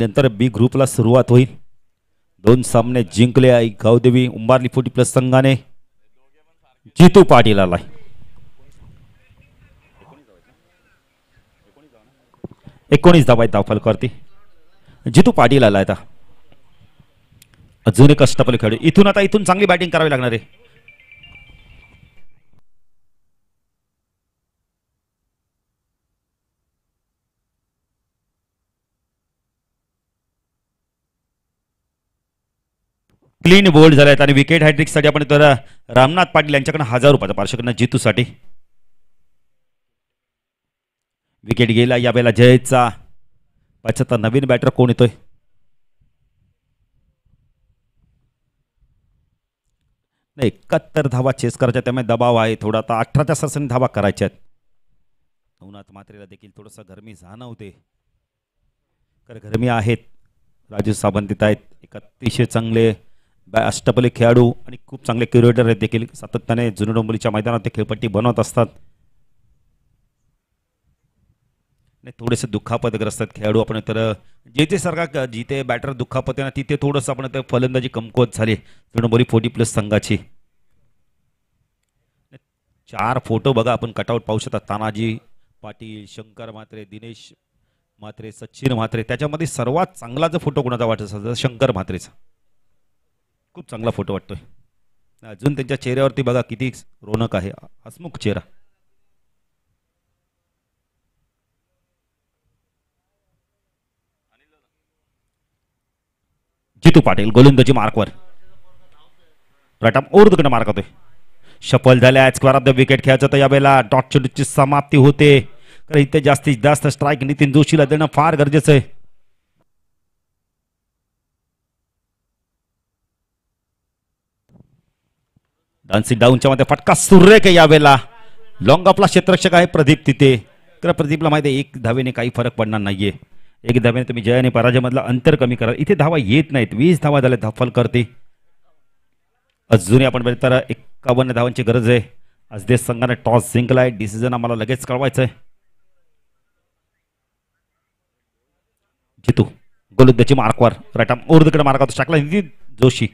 Speaker 2: नंतर बी ग्रुपला सुरुवात होईल
Speaker 3: दोन सामने जिंकले आई गावदेवी उंबारली फुटी प्लस संघाने जितू पाटील आलाय एकोणीस धावायत दाखल जितू पाटील आला आता अजून एक अष्टपल खेळू इथून आता इथून चांगली बॅटिंग करावी लागणार आहे क्लीन बोल्ड झाल्यात आणि विकेट हॅट्रिकसाठी आपण तर रामनाथ पाटील यांच्याकडनं हजार रुपयाचा पार्श्वकडनं जितूसाठी विकेट गेला यावेळेला जयचा पाचचा नवीन बॅटर कोण येतोय नाही एकाहत्तर धावा चेस करायच्या त्यामुळे दबाव आहे थोडा आता अठराच्या सरसनी धावा करायच्या आहेत मात्रेला देखील थोडंसं गरमी जाणवते तर गरमी आहेत राजू सावंत आहेत एक अतिशय चांगले बॅ अष्टपले खेळाडू आणि खूप चांगले क्युरेटर आहेत देखील सातत्याने जुनी डोंबोलीच्या मैदानात ते खेळपट्टी बनवत असतात नाही थोडेसे दुखापतग्रस्त आहेत खेळाडू आपण तर जिथे सारखा जिथे बॅटर दुखापत आहे ना तिथे थोडंसं आपण तर फलंदाजी कमकुवत झाली तृणमोली फोर्टी प्लस संघाची चार फोटो बघा आपण कटआउट पाहू शकता तानाजी पाटील शंकर म्हात्रे दिनेश म्हात्रे सचिन म्हात्रे त्याच्यामध्ये सर्वात चांगला जो फोटो कोणाचा वाटत शंकर म्हात्रेचा खूप चांगला फोटो वाटतोय अजून त्यांच्या चेहऱ्यावरती बघा किती रोनक आहे हसमुख चेहरा जितू पाटील गोलंदाजी मार्कवर प्रताप ओरदकडे मार्क होतोय सफल झाल्या द विकेट खेळायचं तर यावेळेला डॉट चेडूची समाप्ती होते तर इथे जास्तीत जास्त स्ट्राईक नितीन जोशीला देणं फार गरजेचं आहे डान्सिंग डाऊनच्या मध्ये फटका सुरेख आहे यावेळेला लॉंग ऑफला क्षेत्रक्षक आहे प्रदीप तिथे तर प्रदीपला माहिती आहे एक धावेने काही फरक पडणार नाहीये एक धाव्याने तुम्ही जय आणि पराजयामधला अंतर कमी करा इथे धावा येत नाहीत वीस धावा झाल्या धाफल करते अजूनही आपण बघितलं तर एक्कावन्न धावांची गरज आहे आज देश संघाने टॉस जिंकलाय डिसिजन आम्हाला लगेच कळवायचं आहे जितू गोलुद्धाची मार्कवर राईट ओरदकडे मार्क होता टाकला जोशी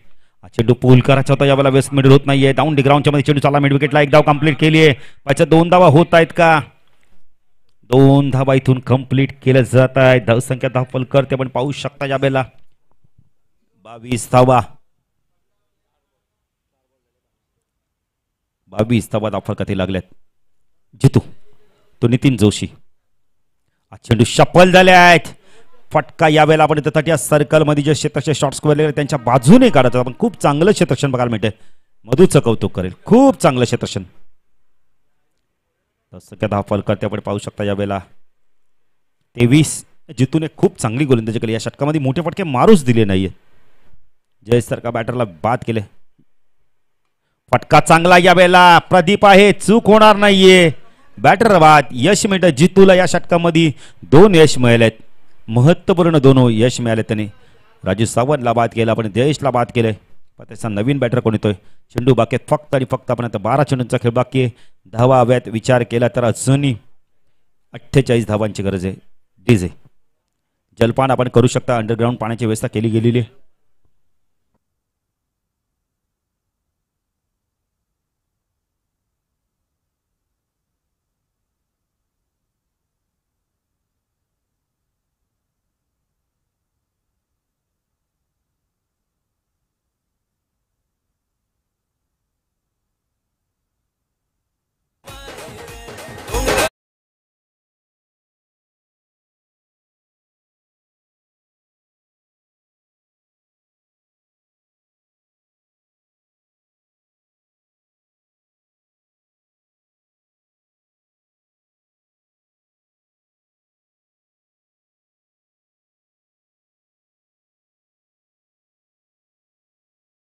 Speaker 3: चेंडू पूल होता यावेळेला वेस्ट मिडल होत नाहीये डाऊन ग्राउंडच्या मध्ये चेंडू चाला मिड विकेटला एक धाव कंप्लीट केली आहे पाच दोन धावा होत आहेत का दोन धावा इथून कंप्लीट केलं जात आहे धावसंख्या धावफल करते आपण पाहू शकता या वेळेला बावीस धावा बावीस धावा धावफल कथे लागल्यात जितू तो नितीन जोशी चेंडू सफल झाले आहेत फटका यावेळेला आपण इथं तटिया सर्कलमध्ये जे शॉर्ट शॉट्स लागले त्यांच्या बाजूने काढत आपण खूप चांगलं क्षेत्रक्षण बघायला मिळते मधूचं कौतुक करेल खूप चांगलं क्षेत्रक्षण सगळ्या दहा दहा करते आपण पाहू शकता यावेळेला तेवीस जितूने खूप चांगली गोलंदाजी केली या षटकामध्ये मोठे फटके मारूच दिले नाही सरका बॅटरला बाद केले फटका चांगला यावेळेला प्रदीप आहे चूक होणार नाहीये बॅटर बाद यश मिळत जितूला या षटकामध्ये दोन यश मिळाले आहेत महत्त्वपूर्ण दोन यश मिळाले त्याने राजू सावंतला बाद केला आपण देशला बाद केले पण त्याचा नवीन बॅटर कोण येतोय चेंडू बाकी फक्त आणि फक्त आपण आता बारा चेंडूंचा खेळ बाकी आहे धावाव्यात विचार केला तर अजूनही अठ्ठेचाळीस धावांची गरज आहे डीजे जलपान आपण करू शकता अंडरग्राऊंड पाण्याची व्यवस्था केली गेलेली आहे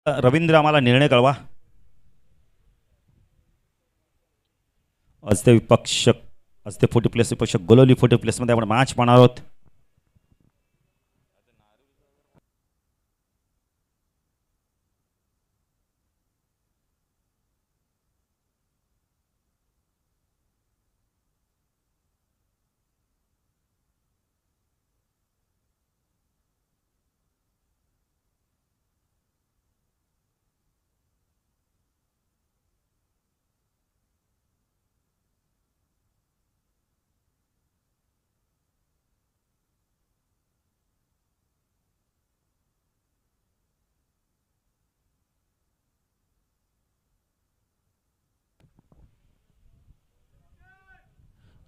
Speaker 2: रवींद्र आम्हाला निर्णय कळवा
Speaker 3: असते विपक्ष विपक्षक फोटो प्लेस विपक्षक गोलोली फोटो प्लेसमध्ये आपण मॅच पाहणार आहोत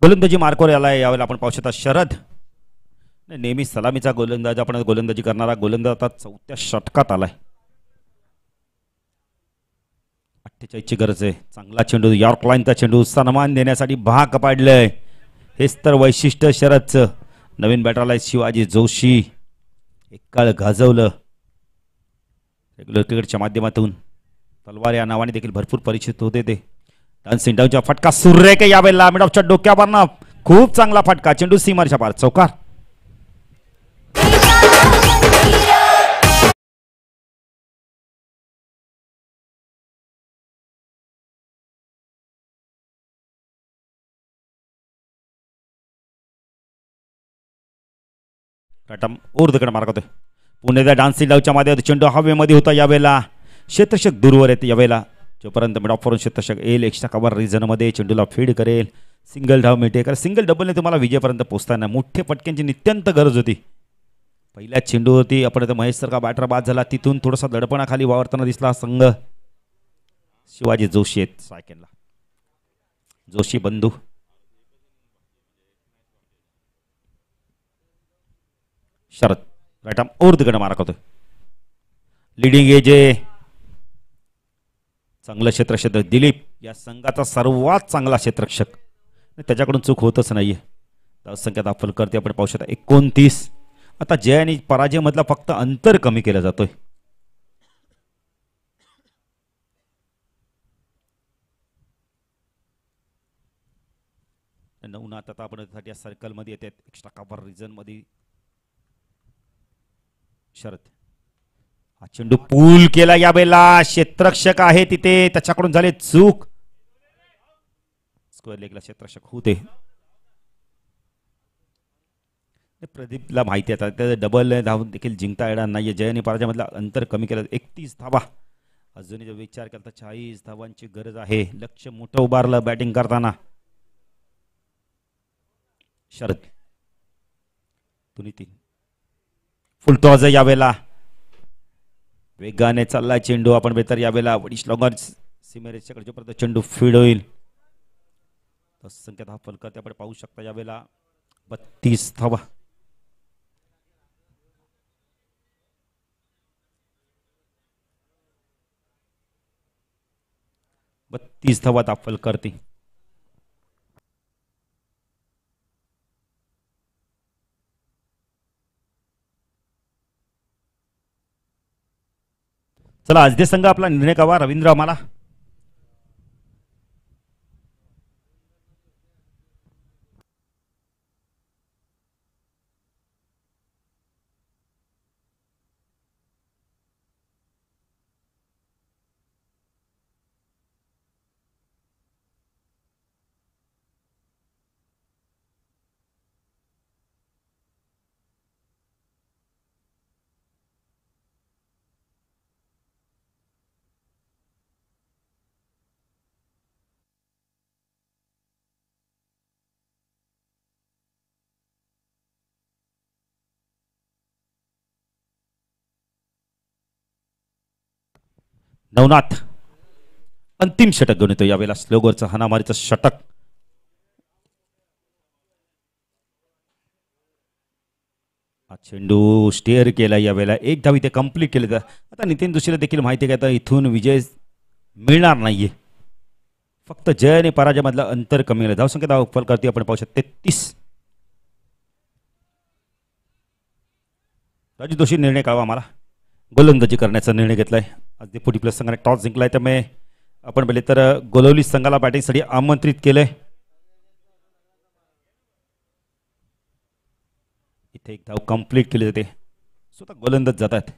Speaker 3: गोलंदाजी मार्कोर आहे यावेळेला आपण पाहू शकता शरद नेहमी सलामीचा गोलंदाज आपण गोलंदाजी करणारा गोलंदाज आता चौथ्या षटकात आलाय अठ्ठेचाळीसची गरज आहे चांगला चेंडू यॉर्क लाईनचा चेंडू सन्मान देण्यासाठी भाग पाडलंय हेच तर वैशिष्ट्य शरदच नवीन बॅटरला शिवाजी जोशी एक काळ गाजवलं रेग्युलर क्रिकेटच्या माध्यमातून तलवार या नावाने देखील भरपूर परिचित होते ते सेंटावचा फटका सुरेख यावेळेला डोक्यावर ना खूप चांगला फटका चेंडू
Speaker 2: सीमारच्या पार चौकार टटम ऊर्धकडे मार्ग डान्सिंग डावच्या
Speaker 3: मध्ये चेंडू हवेमध्ये होता यावेळेला क्षेत्रशक दूरवर येते यावेळेला जोपर्यंत मिड ऑफ फॉरून क्षेत्रषक येईल एकशे कवर रिझनमध्ये चेंडूला फीड करेल सिंगल धाव मिळते कारण सिंगल डबलने तुम्हाला विजयपर्यंत पोचताना मोठे फटक्यांची नित्यंत गरज होती पहिल्या होती आपण तर महेश सरका बॅटर बाद झाला तिथून थोडासा दडपणाखाली वावरताना दिसला संघ शिवाजी जोशी आहेत सायकेनला जोशी बंधू शरद राईट आम ओर्द गण मारा करतोय लिडिंग एज चांगलं क्षेत्रक्षेत्र दिलीप या संघाचा सर्वात चांगला क्षेत्रक्षक त्याच्याकडून चूक होतच नाही आहे संख्या दाखल करते आपण पाहू शकता एकोणतीस आता जय आणि पराजयमधला फक्त अंतर कमी केला जातोय नऊ ना आता आपण या सर्कलमध्ये येतात एक्स्ट्रा कापर रिजनमध्ये शरद हा चेंडू पूल केला यावेळेला क्षेत्रक्षक आहे तिथे त्याच्याकडून झाले चूक स्क्वेअर लेगला क्षेत्रक्षक होते प्रदीपला माहिती आता त्या डबल धावून देखील जिंकता येणार नाही जयने आणि पराजयामधला अंतर कमी केलं एकतीस धावा अजूनही जर विचार केला तर चाळीस धावांची गरज आहे लक्ष मोठं उभारलं बॅटिंग करताना शरद दोन्ही तीन फुल टॉस यावेळेला वेगाने चाललाय चेंडू आपण बेतर यावेळेला वडी लॉंगर जो जोपर्यंत चेंडू फीड होईल संख्या दहा फलक आपण पाहू शकता यावेळेला बत्तीस थवा बत्तीस धावा दाखल करते चला आज संघ आपला निर्णय कावा रवींद्र आम्हाला नवनाथ अंतिम षटक घेऊन येतो यावेळेला स्लोगरचं हानामारीचं षटक चेंडू स्टेअर केला यावेळेला एक धाव इथे कम्प्लीट केले तर आता नितीन दुसरीला देखील माहिती काय तर इथून विजय मिळणार नाहीये फक्त जय आणि पराजयामधलं अंतर कमी धाव धावसंख्या धाव फल करते आपण पाहू शकतो तेहतीस राजू दोषी निर्णय कळवा आम्हाला गोलंदाजी करण्याचा निर्णय घेतलाय आज पुढे प्लस संघाने टॉस जिंकलाय आहे त्यामुळे आपण पहिले तर गोलवली संघाला बॅटिंगसाठी आमंत्रित केले इथे एक धाव कम्प्लीट केले जाते स्वतः गोलंदाज जातात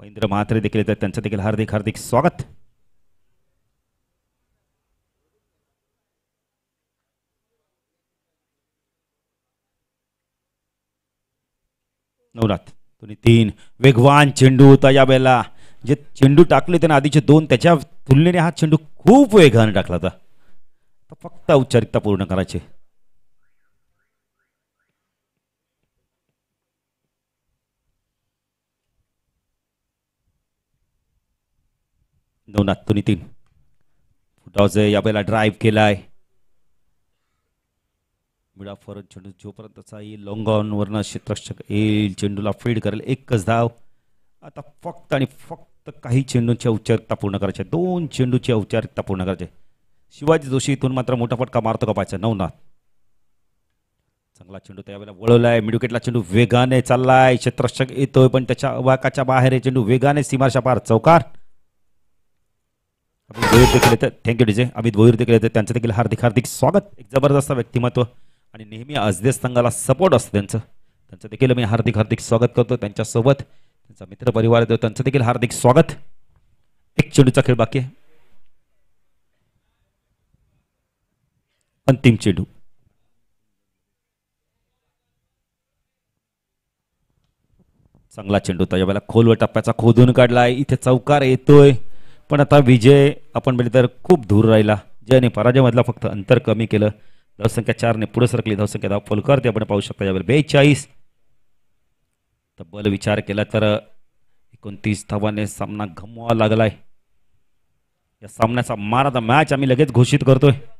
Speaker 3: महेंद्र म्हात्रे देखील येतात त्यांचं देखील हार्दिक हार्दिक स्वागत नवरात तुम्ही तीन वेगवान चेंडू होता या वेळेला जे चेंडू टाकले त्याने आधीचे दोन त्याच्या तुलनेने हा चेंडू खूप वेगाने टाकला होता फक्त औपचारिकता पूर्ण करायची नवनाथ तुम्ही तीन फुटावचं वेळेला ड्राईव्ह केलाय मिळा फरक चेंडू जोपर्यंत तसा येईल लॉंग ऑनवरनं क्षेत्रक्षक येईल चेंडूला फीड करेल एकच धाव आता फक्त आणि फक्त काही चेंडूंची औपचारिकता पूर्ण करायची दोन चेंडूची औपचारिकता पूर्ण करायचे शिवाजी जोशी इथून मात्र मोठा फटका मारतो का पाहिजे नवनाथ चांगला चेंडू त्यावेळेला वळवलाय मिडुकेटला चेंडू वेगाने चाललाय क्षेत्रक्षक येतोय पण त्याच्या वाकाच्या बाहेर चेंडू वेगाने सीमारशा पार चौकार अभित भोईर देखील येतात थँक्यू डीजे अभित भोईर देखील येतात त्यांचं देखील हार्दिक हार्दिक स्वागत एक जबरदस्त व्यक्तिमत्व आणि नेहमी अजदेश संघाला सपोर्ट असतो त्यांचं त्यांचं देखील मी हार्दिक हार्दिक स्वागत करतो त्यांच्यासोबत त्यांचा मित्रपरिवार देतो त्यांचं देखील हार्दिक स्वागत एक चेंडूचा खेळ बाकी आहे अंतिम चेंडू चांगला चेंडू होता यावेळेला खोलवर टप्प्याचा खोदून काढलाय इथे चौकार येतोय पण आता विजय आपण म्हणजे तर खूप दूर राहिला जयने पराजयमधला फक्त अंतर कमी केलं धावसंख्या चारने पुढे सरकली धावसंख्या फोल करते आपण पाहू शकता यावेळी बेचाळीस तब्बल विचार केला तर एकोणतीस धावाने सामना घमवा लागलाय या सामन्याचा मारा मॅच आम्ही लगेच घोषित करतोय